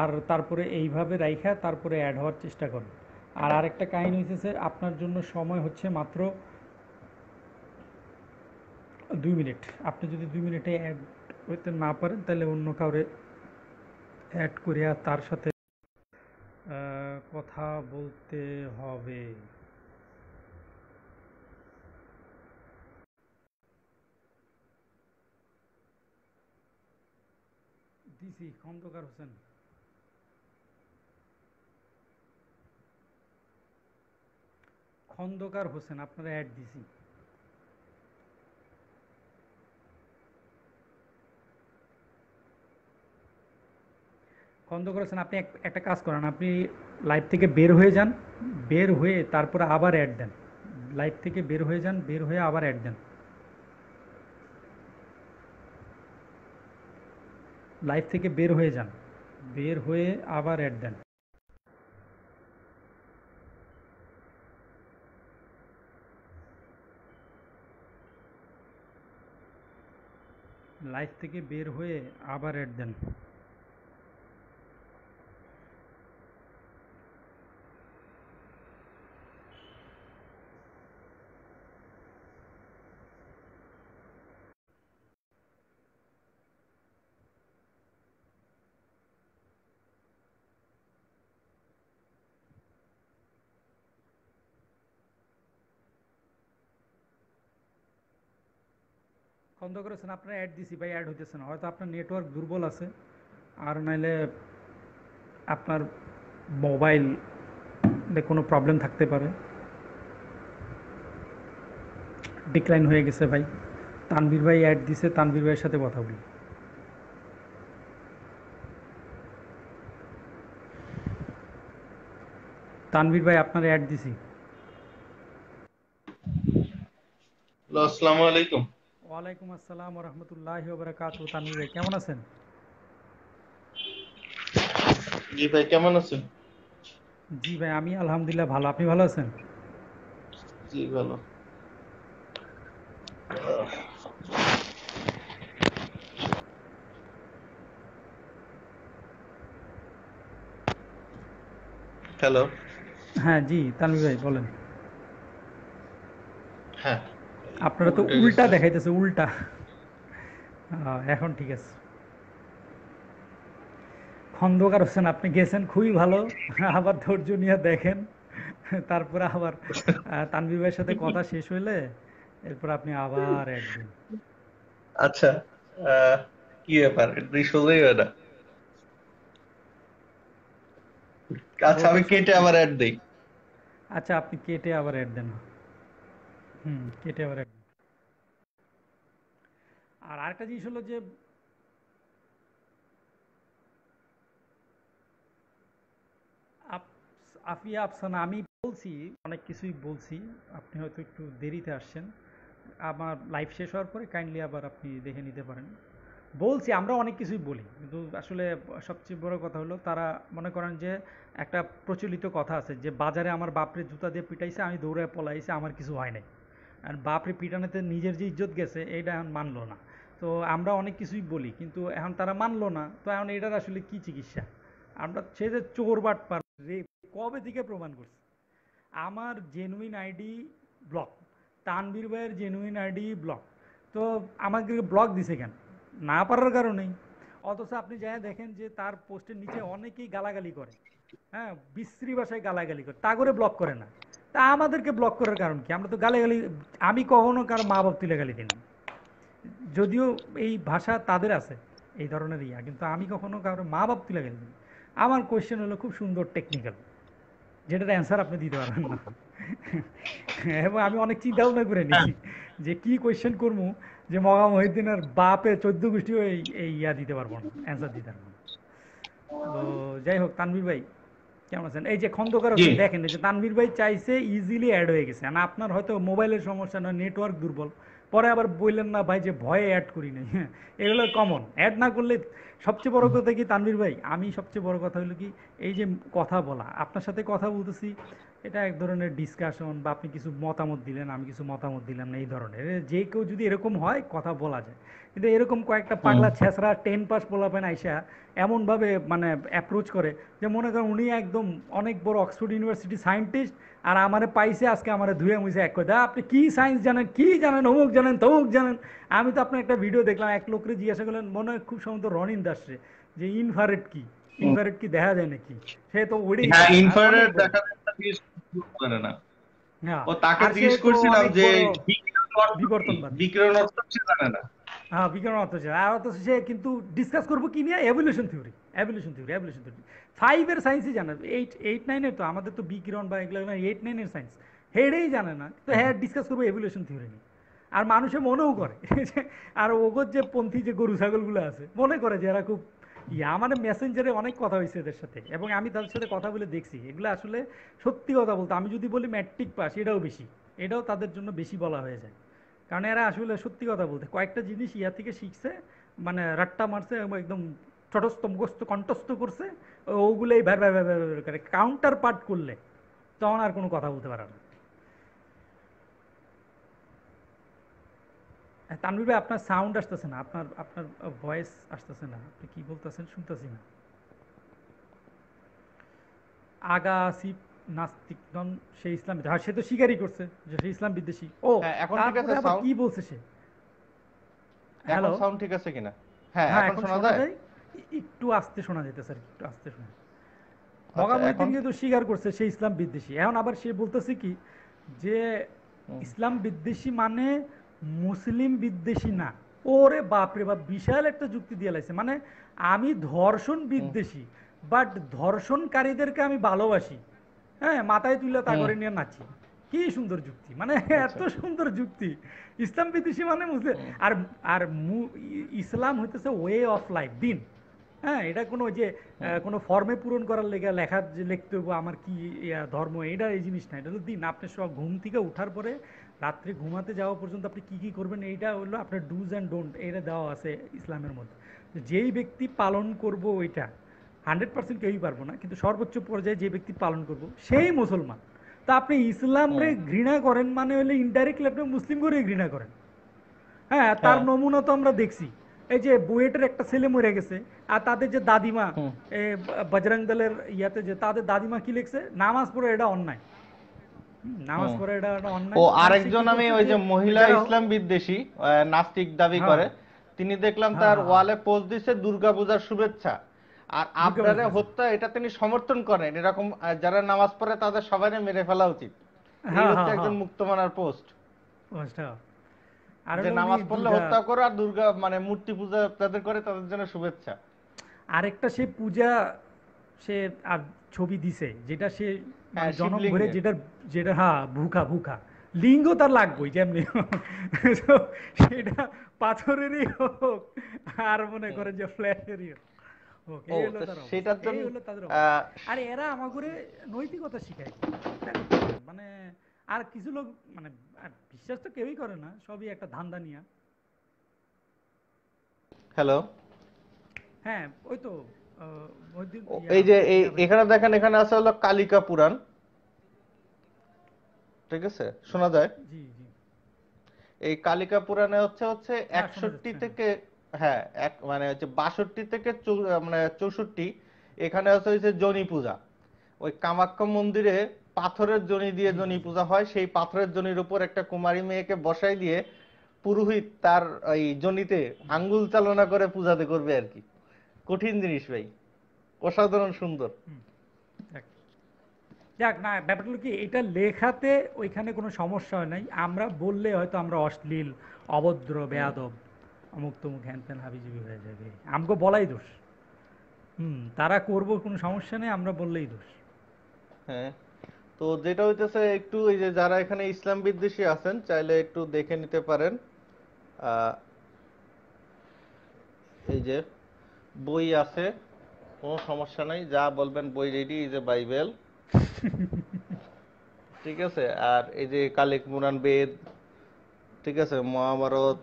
আর তারপরে এইভাবে রাইখা তারপরে অ্যাড হওয়ার চেষ্টা করুন আর আরেকটা কাহিনী হয়েছে স্যার আপনার জন্য সময় হচ্ছে মাত্র দুই মিনিট আপনি যদি দুই মিনিটে অ্যাড করতে না পারেন তাহলে অন্য কাউরে অ্যাড করে তার সাথে কথা বলতে হবে দিছি খন্দকার হোসেন খন্দকার হোসেন আপনারা অ্যাড দিছি খন্দকার হোসেন আপনি একটা কাজ করেন আপনি লাইভ থেকে বের হয়ে যান বের হয়ে তারপরে আবার অ্যাড দেন লাইভ থেকে বের হয়ে যান বের হয়ে আবার অ্যাড দেন লাইভ থেকে বের হয়ে যান বের হয়ে আবার অ্যাড দেন লাইফ থেকে বের হয়ে আবার অ্যাড দেন ফোন করেছেন আপনার অ্যাড দিছি ভাই অ্যাড হইতেছে না হয়তো আপনার নেটওয়ার্ক দুর্বল আছে আর নাইলে আপনার মোবাইল কোনো প্রবলেম থাকতে পারে ডিক্লাইন হয়ে গেছে ভাই তানবির ভাই অ্যাড দিছে তানবির ভাইয়ের সাথে কথা বলি তানবির ভাই আপনার অ্যাড দিছি আসসালামু আলাইকুম ওয়ালাইকুম আসসালাম রহমতুল্লাহ বরকাত তানভীর ভাই কেমন আছেন জি ভাই কেমন আছেন জি ভাই আমি আলহামদুলিল্লাহ ভালো আপনি ভালো আছেন জি ভালো হ্যালো হ্যাঁ জি তানভীর ভাই বলেন হ্যাঁ আপনারা তো উল্টা দেখাইতেছে উল্টা এখন ঠিক আছে খন্দকার হোসেন আপনি গেছেন খুবই ভালো আবার ধৈর্য নিয়ে দেখেন তারপরে আবার তানবি ভাইয়ের সাথে কথা শেষ হইলে এরপর আপনি আবার একদিন আচ্ছা কি ব্যাপার দৃশ্য হয় না আচ্ছা আমি কেটে আবার অ্যাড দেই আচ্ছা আপনি কেটে আবার অ্যাড দেন এটা আবার আর আরেকটা জিনিস হলো যে আফিয়া আফসানা আমি বলছি অনেক কিছুই বলছি আপনি হয়তো একটু দেরিতে আসছেন আমার লাইফ শেষ হওয়ার পরে কাইন্ডলি আবার আপনি দেখে নিতে পারেন বলছি আমরা অনেক কিছুই বলি কিন্তু আসলে সবচেয়ে বড় কথা হলো তারা মনে করেন যে একটা প্রচলিত কথা আছে যে বাজারে আমার বাপরে জুতা দিয়ে পিটাইছে আমি দৌড়ে পলাইছে আমার কিছু হয় নাই আর বাপরে পিটানেতে নিজের যে ইজ্জত গেছে এটা এখন মানলো না তো আমরা অনেক কিছুই বলি কিন্তু এখন তারা মানলো না তো এখন এটার আসলে কি চিকিৎসা আমরা সে যে চোর রেপ কবে থেকে প্রমাণ করছে আমার জেনুইন আইডি ব্লক তানবীর ভাইয়ের জেনুইন আইডি ব্লক তো আমাকে ব্লক দিছে কেন না পারার কারণেই অথচ আপনি যাই দেখেন যে তার পোস্টের নিচে অনেকেই গালাগালি করে হ্যাঁ বিশ্রী ভাষায় গালাগালি করে তা করে ব্লক করে না তা আমাদেরকে ব্লক করার কারণ কি আমরা তো গালাগালি আমি কখনো কারো মা বাপ তুলে গালি দিনি যদিও এই ভাষা তাদের আছে এই ধরনের ইয়া কিন্তু আমি কখনো কারো মা বাপ তুলে গালি দিনি আমার কোয়েশ্চেন হলো খুব সুন্দর টেকনিক্যাল যেটার অ্যান্সার আপনি দিতে পারবেন না এবং আমি অনেক চিন্তা ভাবনা করে নিয়েছি যে কি কোয়েশ্চেন করবো যে মগা আর বাপে চোদ্দ গোষ্ঠীও এই ইয়া দিতে পারবো না অ্যান্সার দিতে পারবো না তো যাই হোক তানভীর ভাই কেমন আছেন এই যে খন্দকার দেখেন যে তানভীর ভাই চাইছে ইজিলি অ্যাড হয়ে গেছে না আপনার হয়তো মোবাইলের সমস্যা নয় নেটওয়ার্ক দুর্বল পরে আবার বললেন না ভাই যে ভয়ে অ্যাড করি নাই হ্যাঁ এগুলো কমন অ্যাড না করলে সবচেয়ে বড় কথা কি তানভীর ভাই আমি সবচেয়ে বড় কথা হলো কি এই যে কথা বলা আপনার সাথে কথা বলতেছি এটা এক ধরনের ডিসকাশন বা আপনি কিছু মতামত দিলেন আমি কিছু মতামত দিলাম না এই ধরনের যে কেউ যদি এরকম হয় কথা বলা যায় কিন্তু এরকম কয়েকটা পাগলা ছেঁচড়া টেন পাস পোলাপেন আইসা এমনভাবে মানে অ্যাপ্রোচ করে যে মনে করেন উনি একদম অনেক বড় অক্সফোর্ড ইউনিভার্সিটি সায়েন্টিস্ট আর আমার পাইসে আজকে আমার ধুয়ে মুছে এক কথা আপনি কী সায়েন্স জানেন কি জানেন অমুক জানেন তমুক জানেন আমি তো আপনার একটা ভিডিও দেখলাম এক লোকরে জিজ্ঞাসা করলেন মনে হয় খুব সম্ভবত রনিন দাসরে যে ইনফারেট কি ইনফারেট কি দেখা যায় নাকি সে তো ওইটাই ইনফারেট হ্যাঁ, দেখা যায় না ও তাকে জিজ্ঞেস করছিলাম যে বিকিরণ অর্থ জানে না হ্যাঁ অর্থ আর অর্থ সে কিন্তু ডিসকাস করবো কি নিয়ে evolution theory evolution theory evolution theory ফাইভের সায়েন্সই জানে এইট এইট নাইনের তো আমাদের তো বিকিরণ বা এগুলো এইট নাইনের সায়েন্স হেডেই জানে না তো হ্যাঁ ডিসকাস করবো এভলিউশন থিওরি নিয়ে আর মানুষে মনেও করে আর ওগর যে পন্থী যে গরু ছাগলগুলো আছে মনে করে যে এরা খুব ইয়া আমাদের মেসেঞ্জারে অনেক কথা হয়েছে এদের সাথে এবং আমি তাদের সাথে কথা বলে দেখছি এগুলো আসলে সত্যি কথা বলতে আমি যদি বলি ম্যাট্রিক পাস এটাও বেশি এটাও তাদের জন্য বেশি বলা হয়ে যায় কারণ এরা আসলে সত্যি কথা বলতে কয়েকটা জিনিস ইয়া থেকে শিখছে মানে রাট্টা মারছে এবং একদম ছোটস্থ মুখস্থ কণ্ঠস্থ করছে ওগুলোই ভ্যার ভ্যার ভ্যার করে কাউন্টার পার্ট করলে তখন আর কোনো কথা বলতে পারে না তানবির ভাই আপনার সাউন্ড আসতেছে না আপনার আপনার ভয়েস আসতেছে না আপনি কি বলতেছেন শুনতেছি না আগা আসিফ সে ইসলাম হ্যাঁ সে তো স্বীকারই করছে যে সে ইসলাম বিদ্বেষী ও হ্যাঁ, এখন কি বলছে সে হ্যালো সাউন্ড ঠিক আছে কিনা হ্যাঁ, হ্যাঁ এখন শোনা যায় একটু আস্তে শোনা যেতে স্যার একটু আস্তে শোনা বগামুদ্দিন আচ্ছা, স্বীকার করছে সে ইসলাম বিদ্বেষী এখন আবার সে বলতেছে কি যে ইসলাম বিদ্বেষী মানে মুসলিম বিদ্বেষী না ওরে বাপরে বাপ বিশাল একটা যুক্তি দিয়ে লাগছে মানে আমি ধর্ষণ বিদ্বেষী বাট ধর্ষণকারীদেরকে আমি ভালোবাসি হ্যাঁ মাথায় তুলে তা করে নিয়ে নাচি কি সুন্দর যুক্তি মানে আচ্ছা। এত সুন্দর যুক্তি ইসলাম বিদ্বেষী মানে মুসলিম আর আর ইসলাম হইতেছে ওয়ে অফ লাইফ দিন হ্যাঁ এটা কোনো যে কোনো ফর্মে পূরণ করার লেগে লেখার যে লিখতে হবো আমার কি ধর্ম এটা এই জিনিস না এটা তো দিন আপনার সব ঘুম থেকে উঠার পরে রাত্রে ঘুমাতে যাওয়া পর্যন্ত আপনি কী কী করবেন এইটা হলো আপনার ডুজ অ্যান্ড ডোন্ট এটা দেওয়া আছে ইসলামের মধ্যে যেই ব্যক্তি পালন করব ওইটা হান্ড্রেড পার্সেন্ট কেউই পারবো না কিন্তু সর্বোচ্চ পর্যায়ে যে ব্যক্তি পালন করব সেই মুসলমান তা আপনি ইসলামরে ঘৃণা করেন মানে হলে ইনডাইরেক্টলি আপনি মুসলিম করে ঘৃণা করেন হ্যাঁ তার হ্যাঁ। নমুনা তো আমরা দেখছি এই যে বুয়েটের একটা ছেলে মরে গেছে আর তাদের যে দাদিমা বজরং দলের ইয়াতে যে তাদের দাদিমা কি লিখছে নামাজ পড়ে এটা অন্যায় নামাজ পড়া এটা অন্যায় ও আরেকজন আমি ওই যে মহিলা ইসলাম বিদ্বেষী নাস্তিক দাবি হ্যাঁ। করে তিনি দেখলাম তার হ্যাঁ। ওয়ালে পোস্ট দিছে শুভেচ্ছা আর আপনারে হত্যা এটা তিনি সমর্থন করেন এরকম যারা নামাজ পড়ে তাদের মেরে ফেলা উচিত হ্যাঁ, একজন মুক্তমানার পোস্ট আর নামাজ পড়লে হত্যা করে আর দুর্গা মানে মূর্তি পূজা তাদের করে তাদের জন্য শুভেচ্ছা আরেকটা সে পূজা সে ছবি দিছে যেটা সে জনক ভরে যেটা হ্যাঁ ভুখা ভুখা লিঙ্গ তার লাগবেই যেমনি সেটা পাথরেরই হোক আর মনে করেন যে ফ্ল্যাটেরই হোক আর এরা আমাকে নৈতিকতা শিখায় মানে আর কিছু লোক মানে বিশ্বাস তো কেউই করে না সবই একটা ধান্দা নিয়া হ্যালো হ্যাঁ ওই তো এই যে এখানে দেখেন এখানে আছে হলো কালিকা পুরাণ ঠিক আছে শোনা যায় এই কালিকা পুরাণে হচ্ছে হচ্ছে হ্যাঁ, একষট্টি হ্যাঁ। থেকে হ্যাঁ এক মানে হচ্ছে বাষট্টি থেকে মানে চৌষট্টি এখানে হচ্ছে হচ্ছে জনি পূজা ওই কামাক্ষ মন্দিরে পাথরের জনি দিয়ে জনি পূজা হয় সেই পাথরের জনির উপর একটা কুমারী মেয়েকে বসাই দিয়ে পুরোহিত তার ওই জনিতে আঙ্গুল চালনা করে পূজাতে করবে আর কি কঠিন জিনিস ভাই অসাধারণ সুন্দর যাক না ব্যাপারটা কি এটা লেখাতে ওইখানে কোনো সমস্যা হয় নাই আমরা বললে হয়তো আমরা অশ্লীল অভদ্র বেয়াদব অমুক তমুক হ্যান ত্যান হাবিজুবি হয়ে যাবে আমাকে বলাই দোষ হুম তারা করব কোনো সমস্যা নেই আমরা বললেই দোষ হ্যাঁ তো যেটা হইতেছে একটু এই যে যারা এখানে ইসলাম বিদ্বেষী আছেন চাইলে একটু দেখে নিতে পারেন এই যে বই আছে কোনো সমস্যা নাই যা বলবেন বই রেডি ইজ এ বাইবেল ঠিক আছে আর এই যে কালিক মুরান বেদ ঠিক আছে মহাভারত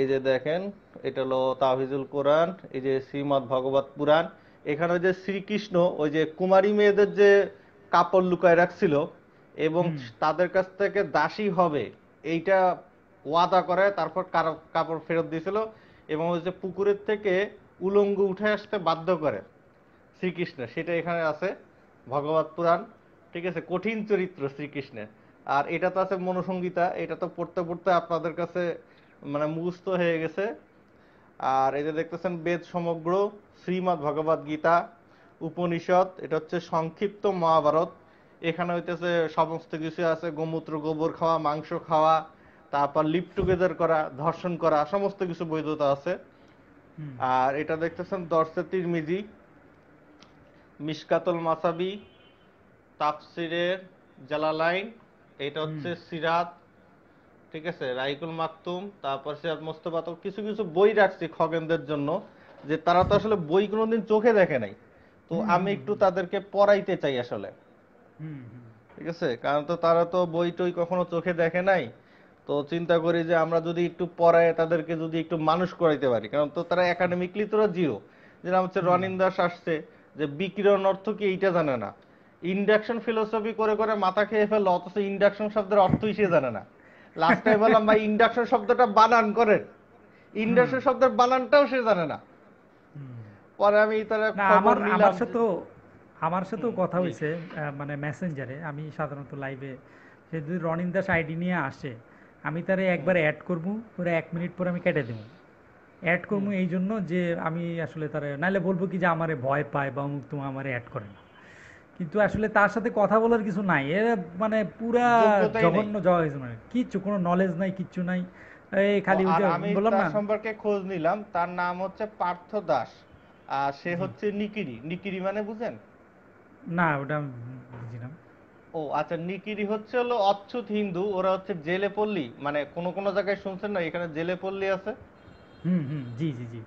এই যে দেখেন এটা হলো তাহিজুল কোরআন এই যে শ্রীমদ ভগবত পুরাণ এখানে যে শ্রীকৃষ্ণ ওই যে কুমারী মেয়েদের যে কাপড় লুকায় রাখছিল এবং তাদের কাছ থেকে দাসী হবে এইটা ওয়াদা করে তারপর কাপড় ফেরত দিয়েছিল এবং ওই যে পুকুরের থেকে উলঙ্গ উঠে আসতে বাধ্য করে শ্রীকৃষ্ণ সেটা এখানে আছে ভগবত পুরাণ ঠিক আছে কঠিন চরিত্র শ্রীকৃষ্ণের আর এটা তো আছে মনোসংগীতা এটা তো পড়তে পড়তে আপনাদের কাছে মানে মুস্ত হয়ে গেছে আর এই যে দেখতেছেন বেদ সমগ্র শ্রীমৎ ভগবত গীতা উপনিষদ এটা হচ্ছে সংক্ষিপ্ত মহাভারত এখানে হইতেছে সমস্ত কিছু আছে গোমূত্র গোবর খাওয়া মাংস খাওয়া তারপর লিপ টুগেদার করা ধর্ষণ করা সমস্ত কিছু বৈধতা আছে আর এটা দেখতেছেন দর্শে মিজি মিসকাতুল মাসাবি তাফসিরের জালালাইন এটা হচ্ছে সিরাত ঠিক আছে রাইকুল মাকতুম তারপর সিরাত মোস্তফা তো কিছু কিছু বই রাখছি খগেনদের জন্য যে তারা তো আসলে বই কোনোদিন চোখে দেখে নাই তো আমি একটু তাদেরকে পড়াইতে চাই আসলে ঠিক আছে কারণ তো তারা তো বই টই কখনো চোখে দেখে নাই তো চিন্তা করি যে আমরা যদি একটু পড়ায় তাদেরকে যদি একটু মানুষ করাইতে পারি কারণ তো তারা একাডেমিকলি তোরা জিরো যেরকম হচ্ছে রনিন দাস আসছে যে বিকিরণ অর্থ কি এইটা জানে না ইন্ডাকশন ফিলোসফি করে করে মাথা খেয়ে ফেললো অথচ ইন্ডাকশন শব্দের অর্থই সে জানে না লাস্ট টাইম বললাম ভাই ইন্ডাকশন শব্দটা বানান করেন ইন্ডাকশন শব্দের বানানটাও সে জানে না পরে আমি তারা আমার আমার সাথে আমার সাথেও কথা হয়েছে মানে মেসেঞ্জারে আমি সাধারণত লাইভে সে যদি রনিন দাস আইডি নিয়ে আসে আমি তারে একবার অ্যাড করব ওরা এক মিনিট পরে আমি কেটে দেবো অ্যাড করবো এই জন্য যে আমি আসলে তারা নাহলে বলবো কি যে আমারে ভয় পায় বা অমুক তুমি আমারে অ্যাড করে না কিন্তু আসলে তার সাথে কথা বলার কিছু নাই এ মানে পুরা জঘন্য যাওয়া হয়েছে মানে কিচ্ছু কোনো নলেজ নাই কিচ্ছু নাই এই খালি বললাম না সম্পর্কে খোঁজ নিলাম তার নাম হচ্ছে পার্থ দাস আর সে হচ্ছে নিকিরি নিকিরি মানে বুঝেন না ওটা আমি বুঝিলাম ও আচ্ছা নিকিরি হচ্ছে হলো অচ্ছুত হিন্দু ওরা হচ্ছে জেলে পল্লী মানে কোন কোন জায়গায় শুনছেন না এখানে জেলে পল্লী আছে হুম হুম জি জি জি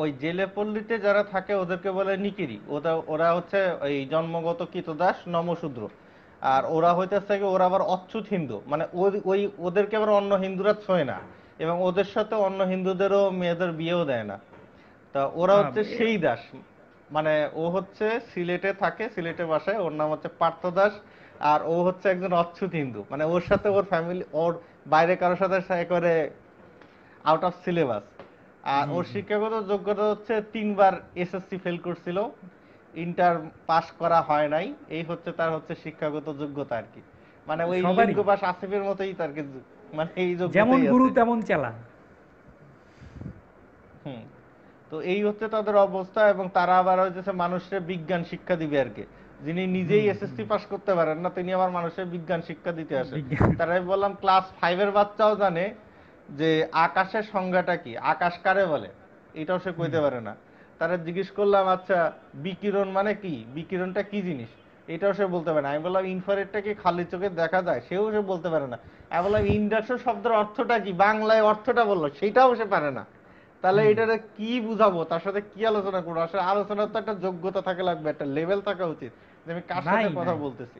ওই জেলে পল্লীতে যারা থাকে ওদেরকে বলে নিকিরি ওরা ওরা হচ্ছে এই জন্মগত কিতদাস নমশূদ্র আর ওরা হইতেছে কি ওরা আবার অচ্ছুত হিন্দু মানে ওই ওদেরকে আবার অন্য হিন্দুরা ছয় না এবং ওদের সাথে অন্য হিন্দুদেরও মেয়েদের বিয়েও দেয় না তা ওরা হচ্ছে সেই দাস মানে ও হচ্ছে সিলেটে থাকে সিলেটে বাসায় ওর নাম হচ্ছে পার্থ দাস আর ও হচ্ছে একজন অচ্ছুত হিন্দু মানে ওর সাথে ওর ফ্যামিলি ওর বাইরে কারোর সাথে করে আউট অফ সিলেবাস আর ওর শিক্ষাগত যোগ্যতা হচ্ছে তিনবার এসএসসি ফেল করছিল ইন্টার পাস করা হয় নাই এই হচ্ছে তার হচ্ছে শিক্ষাগত যোগ্যতা আর কি মানে ওই লিঙ্গ পাস আসিফের মতোই তার কি মানে এই যেমন গুরু তেমন চালা হুম তো এই হচ্ছে তাদের অবস্থা এবং তারা আবার হচ্ছে মানুষের বিজ্ঞান শিক্ষা দিবে আর কি যিনি নিজেই এসএসসি পাস করতে পারেন না তিনি আমার মানুষের বিজ্ঞান শিক্ষা দিতে আসেন তার আমি বললাম ক্লাস ফাইভের বাচ্চাও জানে যে আকাশের সংজ্ঞাটা কি আকাশ কারে বলে এটাও সে কইতে পারে না তারা জিজ্ঞেস করলাম আচ্ছা বিকিরণ মানে কি বিকিরণটা কি জিনিস এটাও সে বলতে পারে না আমি বললাম ইনফারেটটা কি খালি চোখে দেখা যায় সেও সে বলতে পারে না আমি বললাম ইন্ডাকশন শব্দের অর্থটা কি বাংলায় অর্থটা বললো সেটাও সে পারে না তাহলে এটা কি বুঝাবো তার সাথে কি আলোচনা করবো আসলে আলোচনার তো একটা যোগ্যতা থাকা লাগবে একটা লেভেল থাকা উচিত যে আমি কার সাথে কথা বলতেছি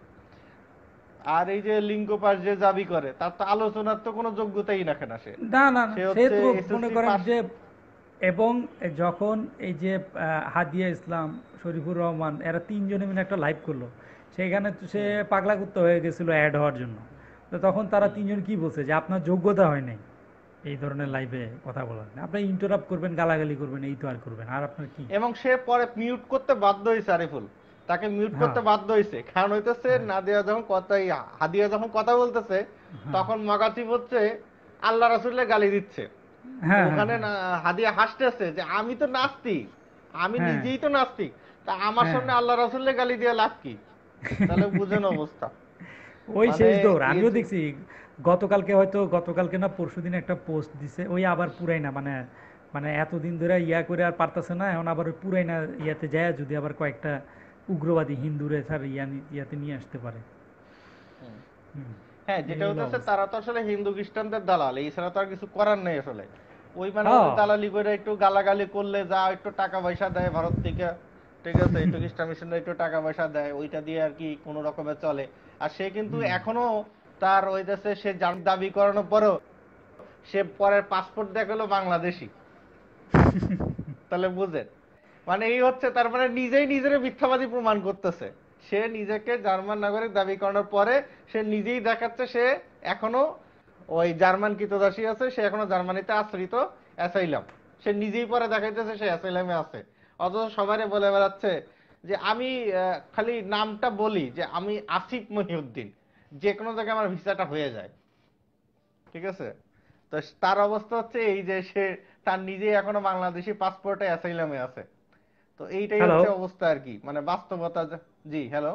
আর এই যে লিঙ্গ পাশ যে দাবি করে তার তো আলোচনার তো কোনো যোগ্যতাই রাখে না সে না না সে তো মনে করেন যে এবং যখন এই যে হাদিয়া ইসলাম শরীফুর রহমান এরা তিনজনে মিলে একটা লাইভ করলো সেখানে সে পাগলা পাগলাকুত্ত হয়ে গেছিলো অ্যাড হওয়ার জন্য তো তখন তারা তিনজন কি বলছে যে আপনার যোগ্যতা হয় নাই এই ধরনের লাইভে কথা বলার আপনি ইন্টারাপ করবেন গালাগালি করবেন এই তো আর করবেন আর আপনার কি এবং সে পরে মিউট করতে বাধ্য হয়েছে আরিফুল তাকে মিউট হ্যাঁ। করতে বাধ্য হয়েছে কারণ হইতেছে হ্যাঁ। নাদিয়া যখন কথা হাদিয়া যখন কথা বলতেছে হ্যাঁ। তখন মাগাতি হচ্ছে আল্লাহ রাসুলের গালি দিচ্ছে ওখানে হাদিয়া হাসতেছে যে আমি তো নাস্তিক আমি নিজেই তো নাস্তিক তা আমার সামনে আল্লাহ রাসুলের গালি দিয়ে লাভ কি তাহলে বুঝেন অবস্থা ওই শেষ মানে দৌড় আমিও দেখছি গতকালকে হয়তো গতকালকে না পরশু দিন একটা পোস্ট দিছে ওই আবার পুরাই না মানে মানে এতদিন ধরে ইয়া করে আর পারতেছে না এখন আবার পুরাই না ইয়াতে যায় যদি আবার কয়েকটা উগ্রবাদী হিন্দুরে স্যার ইয়া ইয়াতে নিয়ে আসতে পারে হ্যাঁ যেটা হচ্ছে তারা তো আসলে হিন্দু খ্রিস্টানদের দালাল এছাড়া তো আর কিছু করার নেই আসলে ওই মানে হ্যাঁ। দালালি করে একটু গালাগালি করলে যা একটু টাকা পয়সা দেয় ভারত থেকে ঠিক আছে একটু খ্রিস্টান মিশনরা একটু টাকা পয়সা দেয় ওইটা দিয়ে আর কি কোনো চলে আর সে কিন্তু এখনো তার ওই দেশে সে দাবি করানোর পরও সে পরের পাসপোর্ট দেখালো বাংলাদেশি তাহলে বুঝেন মানে এই হচ্ছে তার মানে নিজেই নিজের মিথ্যাবাদী প্রমাণ করতেছে সে নিজেকে জার্মান নাগরিক দাবি করানোর পরে সে নিজেই দেখাচ্ছে সে এখনো ওই জার্মান কৃতদাসী আছে সে এখনো জার্মানিতে আশ্রিত অ্যাসাইলাম সে নিজেই পরে দেখাইতেছে সে অ্যাসাইলামে আছে অথচ সবাই বলে বেড়াচ্ছে যে আমি খালি নামটা বলি যে আমি আসিফ মহিউদ্দিন যে কোনো জায়গায় আমার ভিসাটা হয়ে যায় ঠিক আছে তো তার অবস্থা হচ্ছে এই যে সে তার নিজেই এখনো বাংলাদেশি পাসপোর্টে অ্যাসাইলামে আছে তো এইটাই হচ্ছে অবস্থা আর কি মানে বাস্তবতা জি হ্যালো